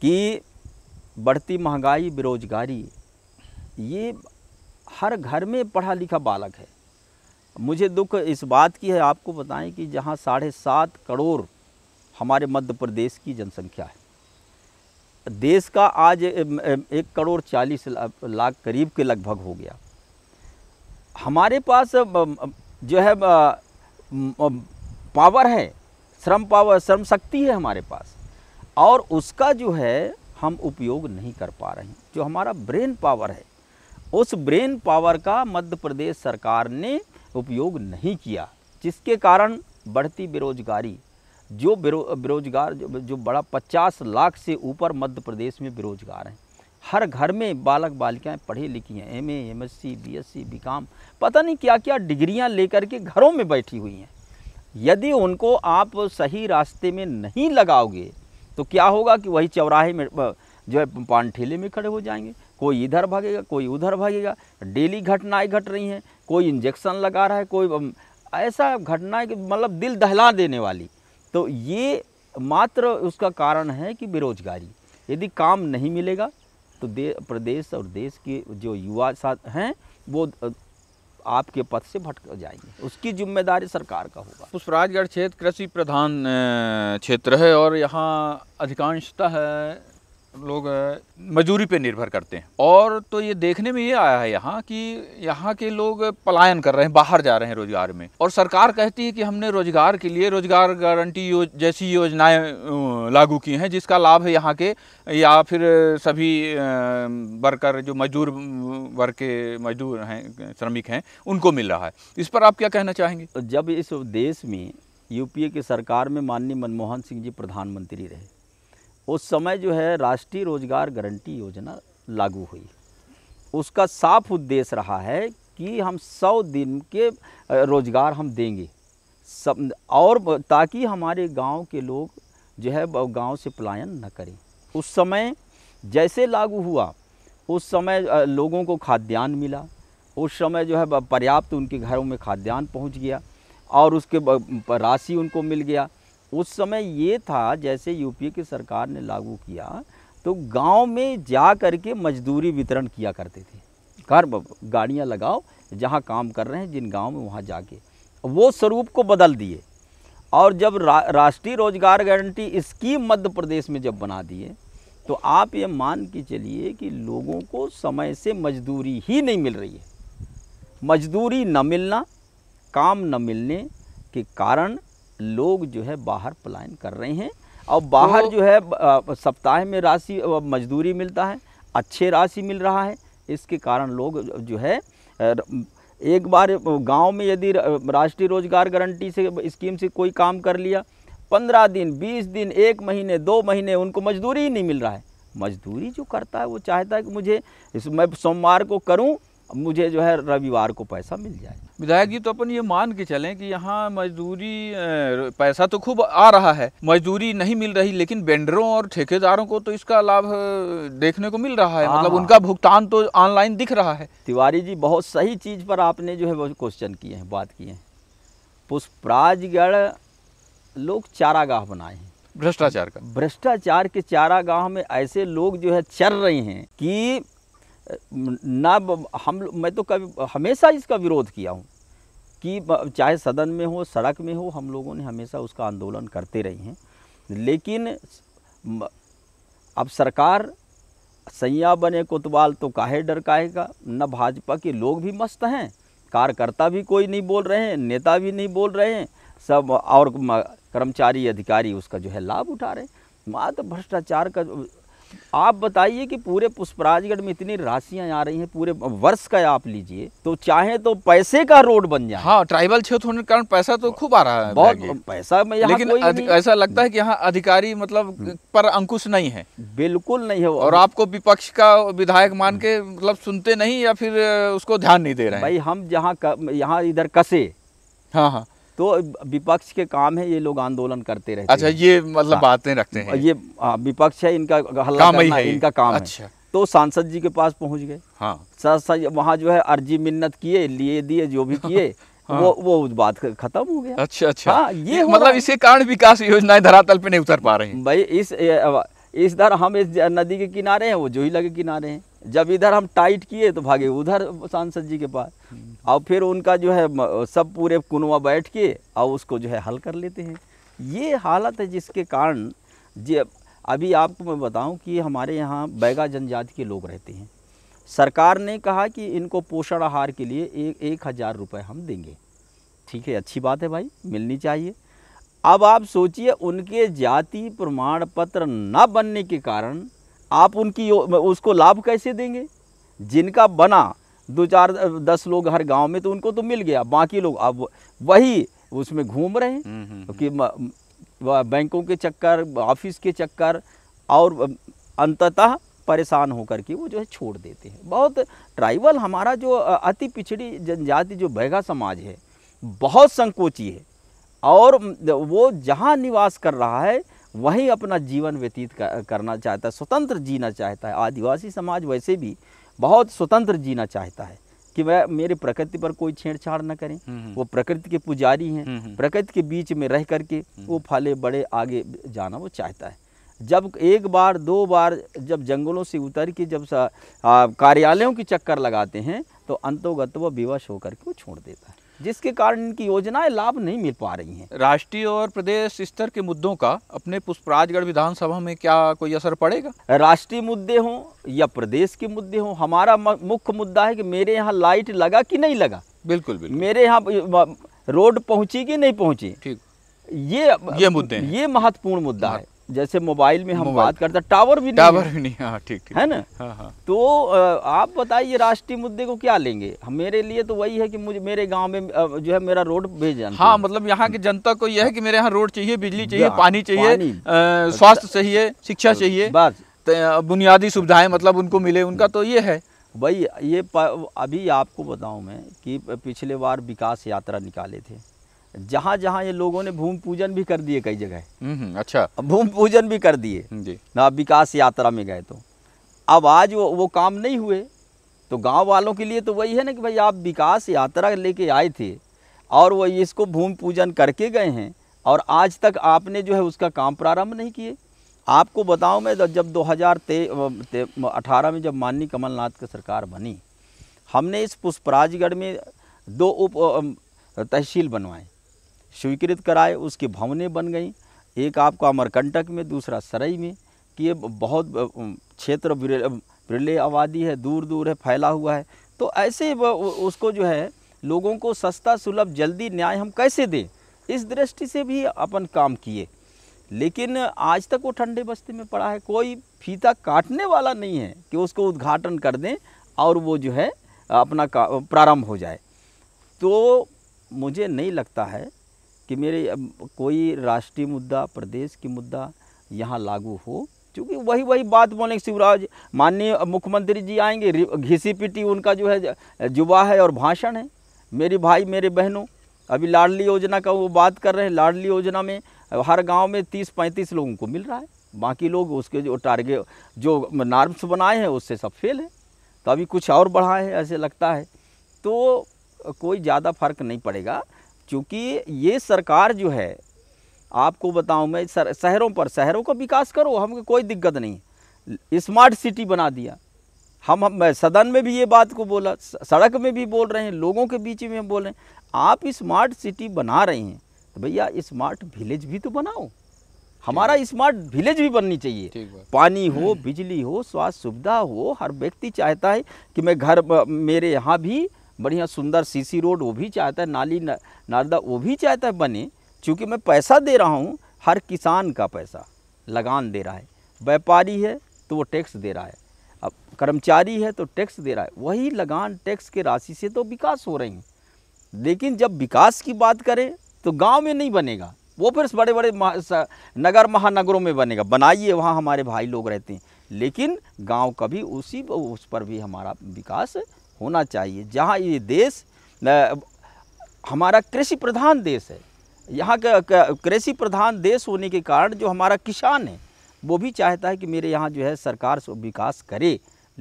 कि बढ़ती महंगाई बेरोजगारी ये हर घर में पढ़ा लिखा बालक है मुझे दुख इस बात की है आपको बताएं कि जहां साढ़े सात करोड़ हमारे मध्य प्रदेश की जनसंख्या है देश का आज एक करोड़ चालीस लाख करीब के लगभग हो गया हमारे पास जो है पावर है श्रम पावर श्रम शक्ति है हमारे पास और उसका जो है हम उपयोग नहीं कर पा रहे हैं जो हमारा ब्रेन पावर है उस ब्रेन पावर का मध्य प्रदेश सरकार ने उपयोग नहीं किया जिसके कारण बढ़ती बेरोजगारी जो बेरोजगार जो, जो बड़ा पचास लाख से ऊपर मध्य प्रदेश में बेरोजगार हैं हर घर में बालक बालिकाएं पढ़ी लिखी हैं M M S C B S C B काम पता नहीं क्या क्या डिग्रियां लेकर के घरों में बैठी हुई हैं यदि उनको आप सही रास्ते में नहीं लगाओगे तो क्या होगा कि वही चौराहे में जो है पान ठेले में खड़े हो जाएंगे कोई इधर भागेगा कोई उधर भागेगा डेली घटनाएं घट रही हैं कोई इंजेक्शन लगा रहा है कोई ऐसा घटना है कि मतलब दिल दहला देने वाली तो ये मात्र उसका कारण है कि बेरोजगारी यदि काम नहीं मिलेगा तो दे प्रदेश और देश के जो युवा साथ हैं वो आपके पद से भटक जाएंगे उसकी जिम्मेदारी सरकार का होगा पुष्पराजगढ़ क्षेत्र कृषि प्रधान क्षेत्र है और यहाँ अधिकांशतः लोग मजूरी पे निर्भर करते हैं और तो ये देखने में ये आया है यहाँ कि यहाँ के लोग पलायन कर रहे हैं बाहर जा रहे हैं रोजगार में और सरकार कहती है कि हमने रोजगार के लिए रोजगार गारंटी यो, जैसी योजनाएं लागू की हैं जिसका लाभ है यहाँ के या फिर सभी वर्कर जो मजदूर वर्ग के मजदूर हैं श्रमिक हैं उनको मिल रहा है इस पर आप क्या कहना चाहेंगे तो जब इस देश में यूपीए की सरकार में माननीय मनमोहन सिंह जी प्रधानमंत्री रहे उस समय जो है राष्ट्रीय रोजगार गारंटी योजना लागू हुई उसका साफ उद्देश्य रहा है कि हम सौ दिन के रोज़गार हम देंगे सब और ताकि हमारे गांव के लोग जो है गांव से पलायन न करें उस समय जैसे लागू हुआ उस समय लोगों को खाद्यान्न मिला उस समय जो है पर्याप्त उनके घरों में खाद्यान्न पहुंच गया और उसके राशि उनको मिल गया उस समय ये था जैसे यूपीए की सरकार ने लागू किया तो गांव में जा कर के मजदूरी वितरण किया करते थे घर गाड़ियाँ लगाओ जहाँ काम कर रहे हैं जिन गाँव में वहाँ जाके वो स्वरूप को बदल दिए और जब रा, राष्ट्रीय रोजगार गारंटी स्कीम मध्य प्रदेश में जब बना दिए तो आप ये मान के चलिए कि लोगों को समय से मजदूरी ही नहीं मिल रही है मजदूरी न मिलना काम न मिलने के कारण लोग जो है बाहर पलायन कर रहे हैं और बाहर तो जो है सप्ताह में राशि मजदूरी मिलता है अच्छे राशि मिल रहा है इसके कारण लोग जो है एक बार गांव में यदि राष्ट्रीय रोजगार गारंटी से स्कीम से कोई काम कर लिया पंद्रह दिन बीस दिन एक महीने दो महीने उनको मजदूरी ही नहीं मिल रहा है मजदूरी जो करता है वो चाहता है कि मुझे इस मैं सोमवार को करूं मुझे जो है रविवार को पैसा मिल जाए विधायक जी तो अपन ये मान के चलें कि यहाँ मजदूरी पैसा तो खूब आ रहा है मजदूरी नहीं मिल रही लेकिन बेंडरों और ठेकेदारों को तो इसका लाभ देखने को मिल रहा है आ, हाँ, मतलब हाँ। उनका भुगतान तो ऑनलाइन दिख रहा है तिवारी जी बहुत सही चीज़ पर आपने जो है वो क्वेश्चन किए हैं बात किए हैं पुष्पराजगढ़ लोग चारागाह बनाए हैं भ्रष्टाचार का भ्रष्टाचार के चारागाह में ऐसे लोग जो है चर रहे हैं कि ना हम मैं तो कभी हमेशा इसका विरोध किया हूँ कि चाहे सदन में हो सड़क में हो हम लोगों ने हमेशा उसका आंदोलन करते रहे हैं लेकिन अब सरकार सैया बने कोतवाल तो काहे डर काहेगा न भाजपा के लोग भी मस्त हैं कार्यकर्ता भी कोई नहीं बोल रहे हैं नेता भी नहीं बोल रहे हैं सब और कर्मचारी अधिकारी उसका जो है लाभ उठा रहे हैं मात्र भ्रष्टाचार का आप बताइए कि पूरे पुष्पराजगढ़ में इतनी राशियां आ रही हैं पूरे वर्ष का आप लीजिए तो चाहे तो पैसे का रोड बन जाए हाँ ट्राइबल क्षेत्र होने के कारण पैसा तो खूब आ रहा है बहुत पैसा में लेकिन कोई ऐसा लगता है कि यहाँ अधिकारी मतलब हम्म। पर अंकुश नहीं है बिल्कुल नहीं है और आपको विपक्ष का विधायक मान के मतलब सुनते नहीं या फिर उसको ध्यान नहीं दे रहे भाई हम जहाँ यहाँ इधर कसे हाँ हाँ तो विपक्ष के काम है ये लोग आंदोलन करते रहते अच्छा ये मतलब हाँ। बातें रखते हैं ये हाँ, विपक्ष है इनका हल्ला करना, है इनका काम अच्छा। है तो सांसद जी के पास पहुंच गए हाँ सांसद वहाँ जो है अर्जी मिन्नत किए लिए दिए जो भी किए हाँ। वो वो बात खत्म हो गया अच्छा अच्छा हाँ, ये, मतलब इसके कारण विकास योजनाएं धरातल पे नहीं उतर पा रहे हैं भाई इस इस दर हम इस नदी के किनारे हैं वो जोही लगे किनारे हैं जब इधर हम टाइट किए तो भागे उधर सांसद जी के पास और फिर उनका जो है सब पूरे कुनवा बैठ के और उसको जो है हल कर लेते हैं ये हालत है जिसके कारण जी अभी आपको मैं बताऊं कि हमारे यहाँ बैगा जनजाति के लोग रहते हैं सरकार ने कहा कि इनको पोषण आहार के लिए एक एक हज़ार रुपये हम देंगे ठीक है अच्छी बात है भाई मिलनी चाहिए अब आप सोचिए उनके जाति प्रमाण पत्र न बनने के कारण आप उनकी उसको लाभ कैसे देंगे जिनका बना दो चार दस लोग हर गांव में तो उनको तो मिल गया बाकी लोग अब वही उसमें घूम रहे हैं हम्म, हम्म, कि हम्म। बैंकों के चक्कर ऑफिस के चक्कर और अंततः परेशान होकर के वो जो है छोड़ देते हैं बहुत ट्राइबल हमारा जो अति पिछड़ी जनजाति जो बैगा समाज है बहुत संकोची है और वो जहाँ निवास कर रहा है वही अपना जीवन व्यतीत करना चाहता है स्वतंत्र जीना चाहता है आदिवासी समाज वैसे भी बहुत स्वतंत्र जीना चाहता है कि वह मेरे प्रकृति पर कोई छेड़छाड़ न करें हम्म, हम्म। वो प्रकृति के पुजारी हैं हम्म, प्रकृति के बीच में रह करके वो फले बड़े आगे जाना वो चाहता है जब एक बार दो बार जब जंगलों से उतर के जब कार्यालयों के चक्कर लगाते हैं तो अंतोगत वह विवश होकर के वो छोड़ देता है जिसके कारण इनकी योजनाएं लाभ नहीं मिल पा रही हैं राष्ट्रीय और प्रदेश स्तर के मुद्दों का अपने पुष्पराजगढ़ विधानसभा में क्या कोई असर पड़ेगा राष्ट्रीय मुद्दे हों या प्रदेश के मुद्दे हों हमारा मुख्य मुद्दा है कि मेरे यहाँ लाइट लगा कि नहीं लगा बिल्कुल, बिल्कुल। मेरे यहाँ रोड पहुँची कि नहीं पहुँची ठीक ये ये मुद्दे ये महत्वपूर्ण मुद्दा है जैसे मोबाइल में हम बात करते हैं टावर भी टावर नहीं टावर भी नहीं हाँ ठीक है ना हाँ, हाँ। तो आप बताइए राष्ट्रीय मुद्दे को क्या लेंगे मेरे लिए तो वही है कि मुझे मेरे गांव में जो है मेरा रोड भेजना हाँ मतलब यहाँ की जनता को यह है कि मेरे यहाँ रोड चाहिए बिजली चाहिए हाँ, पानी चाहिए अच्छा। स्वास्थ्य चाहिए शिक्षा चाहिए बस बुनियादी सुविधाएं मतलब उनको मिले उनका तो ये है भाई ये अभी आपको बताऊं मैं कि पिछले बार विकास यात्रा निकाले थे जहाँ जहाँ ये लोगों ने भूमि पूजन भी कर दिए कई जगह हम्म, हम्म, अच्छा भूमि पूजन भी कर दिए जी ना विकास यात्रा में गए तो अब आज वो वो काम नहीं हुए तो गांव वालों के लिए तो वही है ना कि भाई आप विकास यात्रा लेके आए थे और वो इसको भूमि पूजन करके गए हैं और आज तक आपने जो है उसका काम प्रारंभ नहीं किए आपको बताऊं मैं तो जब दो हज़ार में जब माननीय कमलनाथ की सरकार बनी हमने इस पुष्पराजगढ़ में दो उप तहसील बनवाए स्वीकृत कराए उसकी भवनें बन गई एक आपका अमरकंटक में दूसरा सरई में कि ये बहुत क्षेत्र बिरले आबादी है दूर दूर है फैला हुआ है तो ऐसे उसको जो है लोगों को सस्ता सुलभ जल्दी न्याय हम कैसे दें इस दृष्टि से भी अपन काम किए लेकिन आज तक वो ठंडे बस्ते में पड़ा है कोई फीता काटने वाला नहीं है कि उसको उद्घाटन कर दें और वो जो है अपना प्रारंभ हो जाए तो मुझे नहीं लगता है कि मेरे कोई राष्ट्रीय मुद्दा प्रदेश की मुद्दा यहाँ लागू हो क्योंकि वही वही बात बोलेंगे शिवराज माननीय मुख्यमंत्री जी आएंगे घिसी पिटी उनका जो है जुबा है और भाषण है मेरे भाई मेरे बहनों अभी लाडली योजना का वो बात कर रहे हैं लाडली योजना में हर गांव में तीस पैंतीस लोगों को मिल रहा है बाकी लोग उसके जो टारगेट जो नार्म्स बनाए हैं उससे सब फेल है तो अभी कुछ और बढ़ाए हैं ऐसे लगता है तो कोई ज़्यादा फर्क नहीं पड़ेगा क्योंकि ये सरकार जो है आपको बताऊं मैं सर, शहरों पर शहरों का विकास करो हमको कोई दिक्कत नहीं स्मार्ट सिटी बना दिया हम, हम मैं सदन में भी ये बात को बोला सड़क में भी बोल रहे हैं लोगों के बीच में बोल रहे हैं आप स्मार्ट सिटी बना रहे हैं तो भैया स्मार्ट विलेज भी तो बनाओ हमारा स्मार्ट विलेज भी बननी चाहिए पानी हो हम्म। बिजली हो स्वास्थ्य सुविधा हो हर व्यक्ति चाहता है कि मैं घर मेरे यहाँ भी बढ़िया सुंदर सीसी रोड वो भी चाहता है नाली नर्दा वो भी चाहता है बने चूँकि मैं पैसा दे रहा हूँ हर किसान का पैसा लगान दे रहा है व्यापारी है तो वो टैक्स दे रहा है अब कर्मचारी है तो टैक्स दे रहा है वही लगान टैक्स के राशि से तो विकास हो रही हैं लेकिन जब विकास की बात करें तो गांव में नहीं बनेगा वो फिर बड़े बड़े महा, नगर महानगरों में बनेगा बनाइए वहाँ हमारे भाई लोग रहते हैं लेकिन गांव कभी उसी उस पर भी हमारा विकास होना चाहिए जहाँ ये देश हमारा कृषि प्रधान देश है यहाँ का कृषि प्रधान देश होने के कारण जो हमारा किसान है वो भी चाहता है कि मेरे यहाँ जो है सरकार विकास करे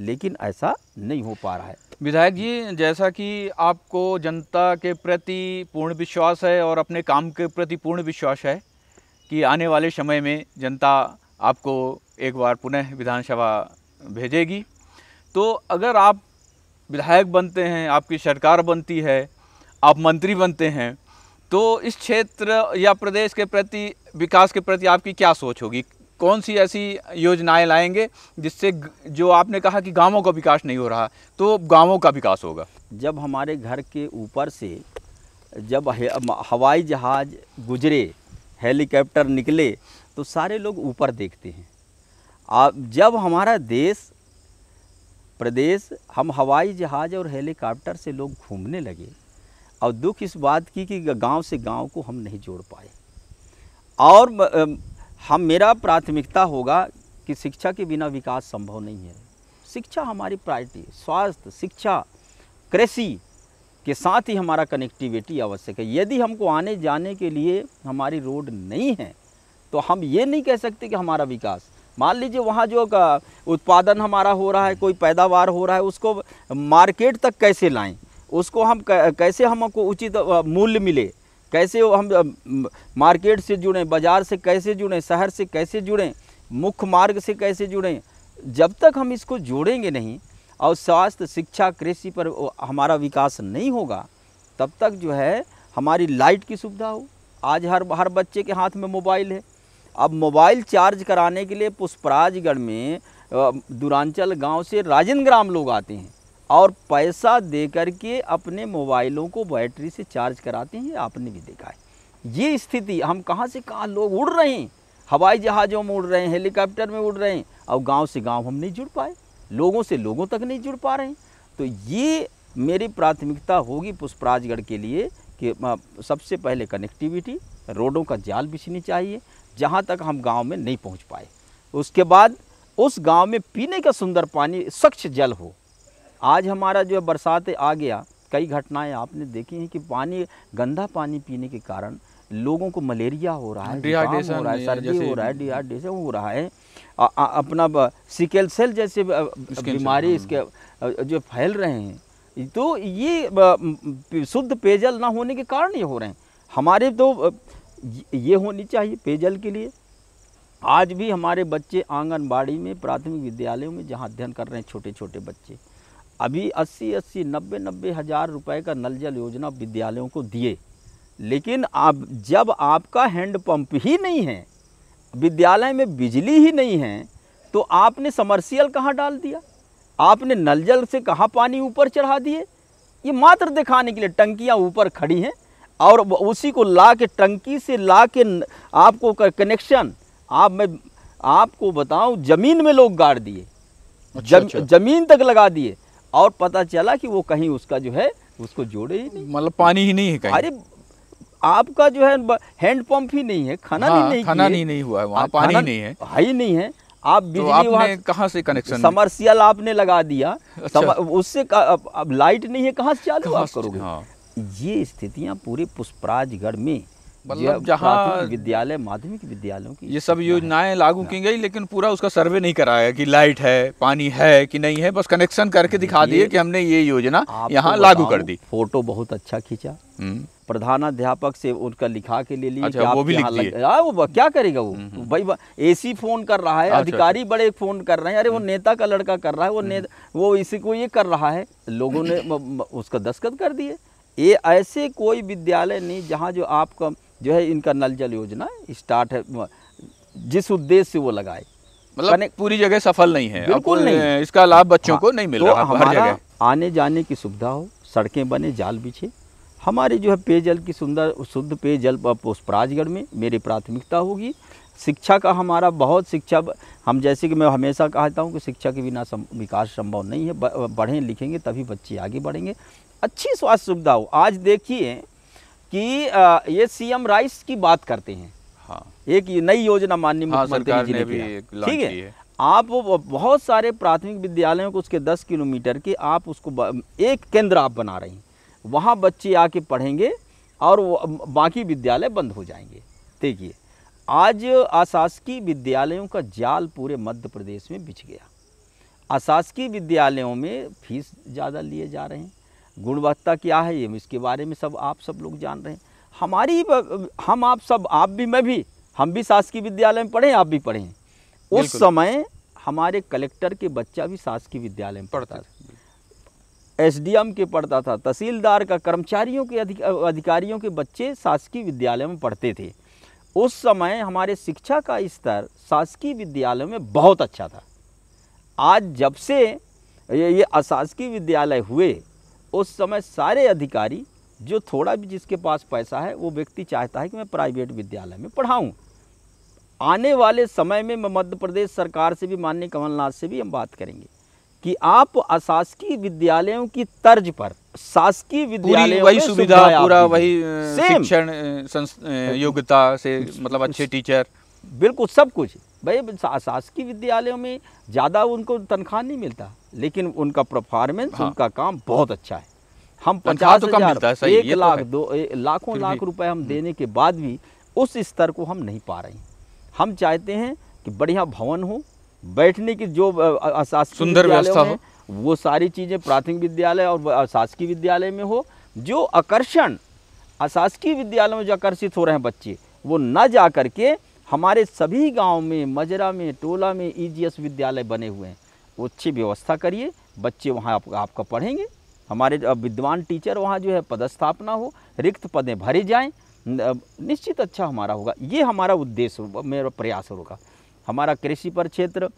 लेकिन ऐसा नहीं हो पा रहा है विधायक जी जैसा कि आपको जनता के प्रति पूर्ण विश्वास है और अपने काम के प्रति पूर्ण विश्वास है कि आने वाले समय में जनता आपको एक बार पुनः विधानसभा भेजेगी तो अगर आप विधायक बनते हैं आपकी सरकार बनती है आप मंत्री बनते हैं तो इस क्षेत्र या प्रदेश के प्रति विकास के प्रति आपकी क्या सोच होगी कौन सी ऐसी योजनाएं लाएंगे जिससे जो आपने कहा कि गांवों का विकास नहीं हो रहा तो गांवों का विकास होगा जब हमारे घर के ऊपर से जब हवाई जहाज़ गुजरे हेलीकॉप्टर निकले तो सारे लोग ऊपर देखते हैं आप जब हमारा देश प्रदेश हम हवाई जहाज़ और हेलीकॉप्टर से लोग घूमने लगे और दुख इस बात की कि गांव से गांव को हम नहीं जोड़ पाए और हम मेरा प्राथमिकता होगा कि शिक्षा के बिना विकास संभव नहीं है शिक्षा हमारी प्रायरिटी स्वास्थ्य शिक्षा कृषि के साथ ही हमारा कनेक्टिविटी आवश्यक है यदि हमको आने जाने के लिए हमारी रोड नहीं है तो हम ये नहीं कह सकते कि हमारा विकास मान लीजिए वहाँ जो उत्पादन हमारा हो रहा है कोई पैदावार हो रहा है उसको मार्केट तक कैसे लाएं उसको हम कैसे हमको उचित मूल्य मिले कैसे हम मार्केट से जुड़ें बाज़ार से कैसे जुड़ें शहर से कैसे जुड़ें मुख्य मार्ग से कैसे जुड़ें जब तक हम इसको जोड़ेंगे नहीं और स्वास्थ्य शिक्षा कृषि पर हमारा विकास नहीं होगा तब तक जो है हमारी लाइट की सुविधा हो आज हर हर बच्चे के हाथ में मोबाइल है अब मोबाइल चार्ज कराने के लिए पुष्पराजगढ़ में दूरांचल गांव से राजेंद्र ग्राम लोग आते हैं और पैसा दे के अपने मोबाइलों को बैटरी से चार्ज कराते हैं आपने भी देखा है ये स्थिति हम कहाँ से कहाँ लोग उड़ रहे हैं हवाई जहाज़ों में उड़ रहे हैं हेलीकॉप्टर में उड़ रहे हैं और गांव से गांव हम नहीं जुड़ पाए लोगों से लोगों तक नहीं जुड़ पा रहे हैं तो ये मेरी प्राथमिकता होगी पुष्पराजगढ़ के लिए कि सबसे पहले कनेक्टिविटी रोडों का जाल बिछनी चाहिए जहाँ तक हम गांव में नहीं पहुँच पाए उसके बाद उस गांव में पीने का सुंदर पानी स्वच्छ जल हो आज हमारा जो बरसात आ गया कई घटनाएं आपने देखी हैं कि पानी गंदा पानी पीने के कारण लोगों को मलेरिया हो रहा है डिहाइड्रेशन हो रहा है सर्दी हो रहा है डिहाइड्रेशन हो रहा है अपना सिकेल सेल जैसे बीमारी हाँ। इसके जो फैल रहे हैं तो ये शुद्ध पेयजल ना होने के कारण ये हो रहे हैं हमारे तो ये होनी चाहिए पेयजल के लिए आज भी हमारे बच्चे आंगनबाड़ी में प्राथमिक विद्यालयों में जहाँ अध्ययन कर रहे हैं छोटे छोटे बच्चे अभी 80 अस्सी नब्बे नब्बे हज़ार रुपये का नल जल योजना विद्यालयों को दिए लेकिन आप जब आपका हैंडपम्प ही नहीं है विद्यालय में बिजली ही नहीं है तो आपने समर्शियल कहाँ डाल दिया आपने नल जल से कहाँ पानी ऊपर चढ़ा दिए ये मात्र दिखाने के लिए टंकियाँ ऊपर खड़ी हैं और उसी को ला के टंकी से ला के आपको कनेक्शन आप मैं आपको बताऊं जमीन में लोग गाड़ दिए अच्छा, जम, अच्छा। जमीन तक लगा दिए और पता चला कि वो कहीं उसका जो है उसको जोड़े ही नहीं मतलब पानी ही नहीं है कहीं अरे आपका जो है हैंडपम्प ही नहीं है खाना हाँ, नहीं नहीं खाना नहीं, नहीं हुआ है वहाँ हाँ, पानी ही नहीं है ही नहीं है आप तो बिजली तो आपने कहां से कनेक्शन समर्सियल आपने लगा दिया अच्छा। उससे अब लाइट नहीं है कहाँ से चालू आप करोगे हाँ। ये स्थितियाँ पूरे पुष्पराजगढ़ में मतलब जहाँ विद्यालय माध्यमिक विद्यालयों की ये सब योजनाएं लागू की गई लेकिन पूरा उसका सर्वे नहीं कराया कि लाइट है पानी है कि नहीं है बस कनेक्शन करके दिखा दिए कि हमने ये योजना यहाँ लागू कर दी फोटो बहुत अच्छा खींचा हम्म। प्रधानाध्यापक से उनका लिखा के ले लिया अच्छा, वो भी लिख आ, वो क्या करेगा वो हम्म, हम्म। भाई एसी फोन कर रहा है अच्छा, अच्छा। अधिकारी बड़े फोन कर रहे हैं अरे वो नेता का लड़का कर रहा है वो वो इसी को ये कर रहा है लोगों ने उसका दस्खत कर दिए ये ऐसे कोई विद्यालय नहीं जहाँ जो आपका जो है इनका नल जल योजना स्टार्ट है जिस उद्देश्य से वो लगाए मतलब पूरी जगह सफल नहीं है बिल्कुल नहीं इसका लाभ बच्चों हाँ, को नहीं मिल हाँ, तो रहा हर जगह आने जाने की सुविधा हो सड़कें बने जाल बिछे हमारे जो है पेयजल की सुंदर शुद्ध पेयजल पुष्पराजगढ़ में मेरी प्राथमिकता होगी शिक्षा का हमारा बहुत शिक्षा हम जैसे कि मैं हमेशा कहता हूँ कि शिक्षा के बिना विकास संभव नहीं है बढ़ें लिखेंगे तभी बच्चे आगे बढ़ेंगे अच्छी स्वास्थ्य सुविधा हो आज देखिए कि ये सीएम राइस की बात करते हैं हाँ। एक नई योजना माननीय हाँ, मुख्यमंत्री जी ने ठीक है आप बहुत सारे प्राथमिक विद्यालयों को उसके 10 किलोमीटर के आप उसको एक केंद्र आप बना रही हैं वहाँ बच्चे आके पढ़ेंगे और बाकी विद्यालय बंद हो जाएंगे देखिए आज अशासकीय विद्यालयों का जाल पूरे मध्य प्रदेश में बिछ गया अशासकीय विद्यालयों में फीस ज़्यादा लिए जा रहे हैं गुणवत्ता क्या है ये इसके बारे में सब आप सब लोग जान रहे हैं हमारी हम आप सब आप भी मैं भी हम भी शासकीय विद्यालय में पढ़ें आप भी पढ़ें उस समय हमारे कलेक्टर के बच्चा भी शासकीय विद्यालय में पढ़ता था एसडीएम के पढ़ता था तहसीलदार का कर्मचारियों के अधिक, अधिकारियों के बच्चे शासकीय विद्यालय में पढ़ते थे उस समय हमारे शिक्षा का स्तर शासकीय विद्यालय में बहुत अच्छा था आज जब से ये अशासकीय विद्यालय हुए उस समय सारे अधिकारी जो थोड़ा भी जिसके पास पैसा है वो व्यक्ति चाहता है कि मैं प्राइवेट विद्यालय में पढ़ाऊँ आने वाले समय में मैं मध्य प्रदेश सरकार से भी माननीय कमलनाथ से भी हम बात करेंगे कि आप अशासकीय विद्यालयों की तर्ज पर शासकीय विद्यालय वही सुविधा पूरा वही शिक्षण योग्यता से मतलब अच्छे टीचर बिल्कुल सब कुछ भाई शासकीय विद्यालयों में ज़्यादा उनको तनख्वाह नहीं मिलता लेकिन उनका परफॉर्मेंस हाँ। उनका काम बहुत अच्छा है हम तो पचास हजार एक तो लाख दो लाखों लाख रुपए हम हम्म। देने के बाद भी उस स्तर को हम नहीं पा रहे हैं हम चाहते हैं कि बढ़िया भवन हो बैठने की जो सुंदर व्यवस्था हो वो सारी चीज़ें प्राथमिक विद्यालय और शासकीय विद्यालय में हो जो आकर्षण अशासकीय विद्यालय में जो आकर्षित हो रहे हैं बच्चे वो न जा करके हमारे सभी गांव में मजरा में टोला में ईजीएस e विद्यालय बने हुए हैं अच्छी व्यवस्था करिए बच्चे वहाँ आप, आपका पढ़ेंगे हमारे विद्वान टीचर वहाँ जो है पदस्थापना हो रिक्त पदें भरे जाएँ निश्चित अच्छा हमारा होगा ये हमारा उद्देश्य मेरा प्रयास होगा हमारा कृषि पर क्षेत्र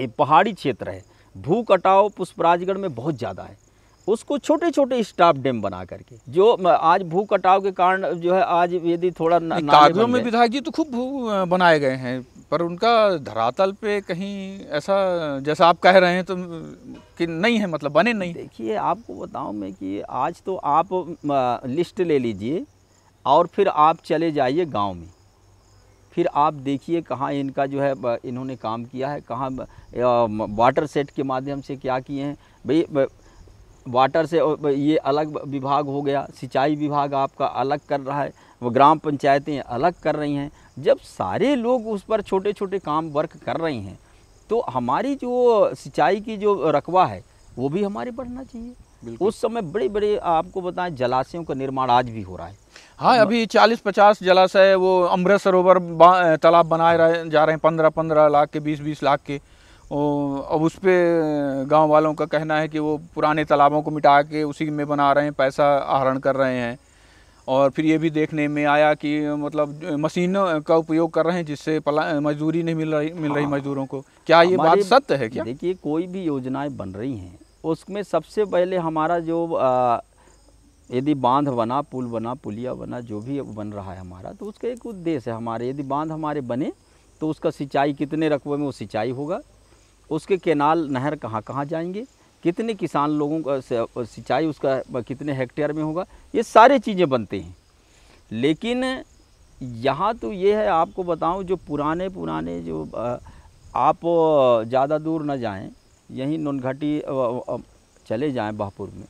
ये पहाड़ी क्षेत्र है भू कटाव पुष्पराजगढ़ में बहुत ज़्यादा है उसको छोटे छोटे स्टाफ डैम बना करके जो आज भू कटाव के कारण जो है आज यदि थोड़ा कागजों में विधायक जी तो खूब भू बनाए गए हैं पर उनका धरातल पे कहीं ऐसा जैसा आप कह रहे हैं तो कि नहीं है मतलब बने नहीं देखिए आपको बताऊं मैं कि आज तो आप लिस्ट ले लीजिए और फिर आप चले जाइए गांव में फिर आप देखिए कहाँ इनका जो है इन्होंने काम किया है कहाँ वाटर सेट के माध्यम से क्या किए हैं भाई वाटर से ये अलग विभाग हो गया सिंचाई विभाग आपका अलग कर रहा है वो ग्राम पंचायतें अलग कर रही हैं जब सारे लोग उस पर छोटे छोटे काम वर्क कर रहे हैं तो हमारी जो सिंचाई की जो रकबा है वो भी हमारे बढ़ना चाहिए उस समय बड़े बड़े आपको बताएं जलाशयों का निर्माण आज भी हो रहा है हाँ अभी चालीस पचास जलाशय वो अमृत सरोवर तालाब बनाए जा रहे हैं पंद्रह पंद्रह लाख के बीस बीस लाख के अब उस पर गाँव वालों का कहना है कि वो पुराने तालाबों को मिटा के उसी में बना रहे हैं पैसा आहरण कर रहे हैं और फिर ये भी देखने में आया कि मतलब मशीन का उपयोग कर रहे हैं जिससे मजदूरी नहीं मिल रही मिल रही हाँ। मजदूरों को क्या ये बात सत्य है क्या देखिए कोई भी योजनाएं बन रही हैं उसमें सबसे पहले हमारा जो यदि बांध बना पुल बना पुलिया बना जो भी बन रहा है हमारा तो उसका एक उद्देश्य है हमारे यदि बांध हमारे बने तो उसका सिंचाई कितने रकबे में वो सिंचाई होगा उसके केनाल नहर कहाँ कहाँ जाएंगे कितने किसान लोगों का सिंचाई उसका कितने हेक्टेयर में होगा ये सारे चीज़ें बनते हैं लेकिन यहाँ तो ये है आपको बताऊँ जो पुराने पुराने जो आप ज़्यादा दूर न जाएं यहीं नुनघटी चले जाएं बहापुर में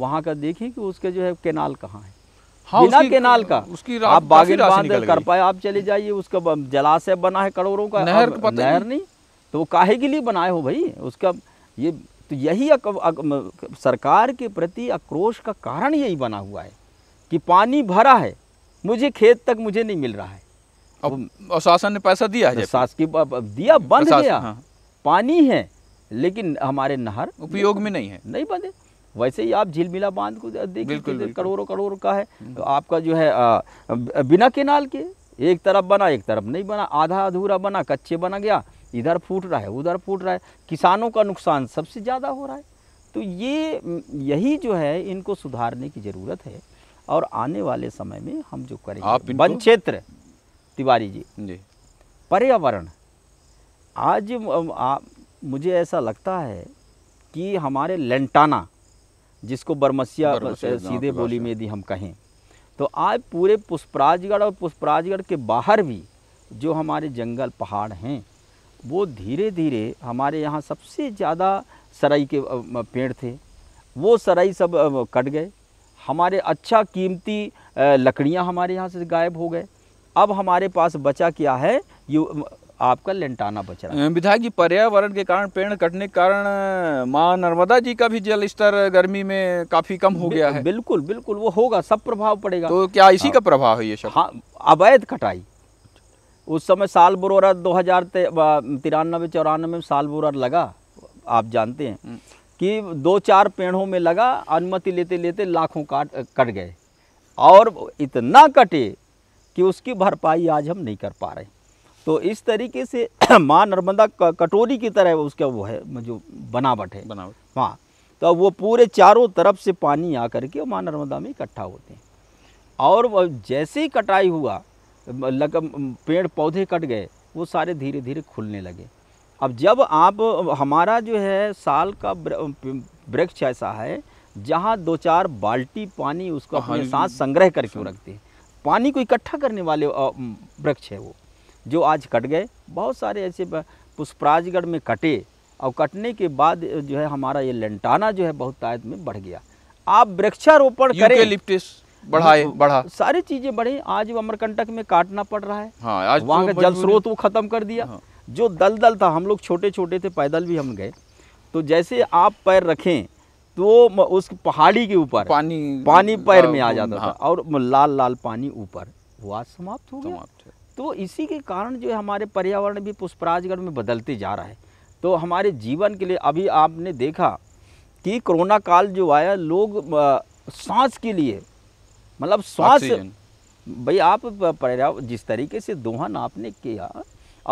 वहाँ का देखें कि उसके जो है केनाल कहाँ है हाँ, बिना केनाल का उसकी आप बागे बांध कर पाए आप चले जाइए उसका जलाशय बना है करोड़ों का नहर नहर नहीं तो वो काहे के लिए बनाए हो भाई उसका ये तो यही अक, अक, सरकार के प्रति आक्रोश का कारण यही बना हुआ है कि पानी भरा है मुझे खेत तक मुझे नहीं मिल रहा है अब शासन ने पैसा दिया है शासकीय दिया बंद गया हाँ। पानी है लेकिन हमारे नहर उपयोग में नहीं है नहीं बंदे वैसे ही आप झीलमिला बांध को देखिए करोड़ों करोड़ का है हम्म। तो आपका जो है आ, बिना केनाल के एक तरफ बना एक तरफ नहीं बना आधा अधूरा बना कच्चे बना गया इधर फूट रहा है उधर फूट रहा है किसानों का नुकसान सबसे ज़्यादा हो रहा है तो ये यही जो है इनको सुधारने की ज़रूरत है और आने वाले समय में हम जो करेंगे वन क्षेत्र तिवारी जी जी पर्यावरण आज आ, मुझे ऐसा लगता है कि हमारे लेंटाना जिसको बरमसिया सीधे बोली में यदि हम कहें तो आज पूरे पुष्पराजगढ़ और पुष्पराजगढ़ के बाहर भी जो हमारे जंगल पहाड़ हैं वो धीरे धीरे हमारे यहाँ सबसे ज़्यादा सराई के पेड़ थे वो सराई सब कट गए हमारे अच्छा कीमती लकड़ियाँ हमारे यहाँ से गायब हो गए अब हमारे पास बचा क्या है ये आपका लेंटाना बच रहा है विधायक जी पर्यावरण के कारण पेड़ कटने के कारण माँ नर्मदा जी का भी जल स्तर गर्मी में काफी कम हो गया है बिल्कुल बिल्कुल वो होगा सब प्रभाव पड़ेगा तो क्या इसी का हाँ। प्रभाव है ये सब हाँ अवैध कटाई उस समय साल बुरोरा दो हज़ार तिरानबे चौरानवे में साल बुरार लगा आप जानते हैं हम्म। कि दो चार पेड़ों में लगा अनुमति लेते लेते लाखों काट कट गए और इतना कटे कि उसकी भरपाई आज हम नहीं कर पा रहे तो इस तरीके से माँ नर्मदा कटोरी की तरह उसका वो है जो बनावट है बनावट हाँ तो वो पूरे चारों तरफ से पानी आ करके माँ नर्मदा में इकट्ठा होते हैं और जैसे ही कटाई हुआ लग पेड़ पौधे कट गए वो सारे धीरे धीरे खुलने लगे अब जब आप हमारा जो है साल का वृक्ष ऐसा है जहाँ दो चार बाल्टी पानी उसको अपने हाँ, साथ हाँ। संग्रह करके हाँ। रखते हैं पानी को इकट्ठा करने वाले वृक्ष है वो जो आज कट गए बहुत सारे ऐसे पुष्पराजगढ़ में कटे और कटने के बाद जो है हमारा ये लंटाना जो है बहुत तायद में बढ़ गया आप वृक्षारोपण करें बढ़ाए बढ़ा सारी चीजें बढ़े आज वो अमरकंटक में काटना पड़ रहा है हाँ, तो वहाँ का जल स्रोत वो खत्म कर दिया हाँ। जो दलदल था हम लोग छोटे छोटे थे पैदल भी हम गए तो जैसे आप पैर रखें तो उस पहाड़ी के ऊपर पानी पानी पैर में आ जाता था हाँ। और लाल लाल पानी ऊपर वो आज समाप्त हो गया तो इसी के कारण जो है हमारे पर्यावरण भी पुष्पराजगढ़ में बदलते जा रहा है तो हमारे जीवन के लिए अभी आपने देखा कि कोरोना काल जो आया लोग सांस के लिए मतलब श्वास भाई आप जिस तरीके से दोहन आपने किया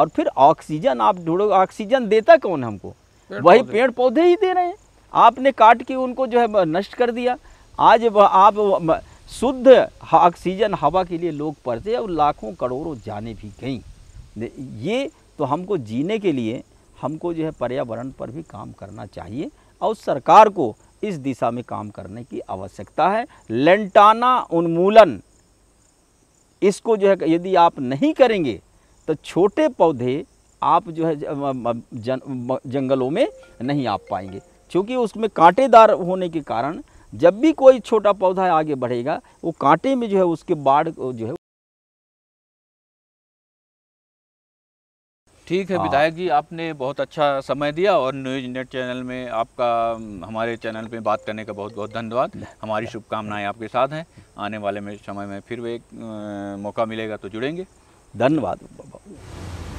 और फिर ऑक्सीजन आप ढूंढो ऑक्सीजन देता कौन हमको वही पेड़ पौधे ही दे रहे हैं आपने काट के उनको जो है नष्ट कर दिया आज आप शुद्ध ऑक्सीजन हवा के लिए लोग पड़ते और लाखों करोड़ों जाने भी गई ये तो हमको जीने के लिए हमको जो है पर्यावरण पर भी काम करना चाहिए और सरकार को इस दिशा में काम करने की आवश्यकता है लेंटाना उन्मूलन इसको जो है यदि आप नहीं करेंगे तो छोटे पौधे आप जो है जन, जंगलों में नहीं आ पाएंगे क्योंकि उसमें कांटेदार होने के कारण जब भी कोई छोटा पौधा आगे बढ़ेगा वो कांटे में जो है उसके बाढ़ जो है ठीक है हाँ। विधायक जी आपने बहुत अच्छा समय दिया और न्यूज नेट चैनल में आपका हमारे चैनल पे बात करने का बहुत बहुत धन्यवाद हमारी शुभकामनाएं आपके साथ हैं आने वाले में समय में फिर वे एक मौका मिलेगा तो जुड़ेंगे धन्यवाद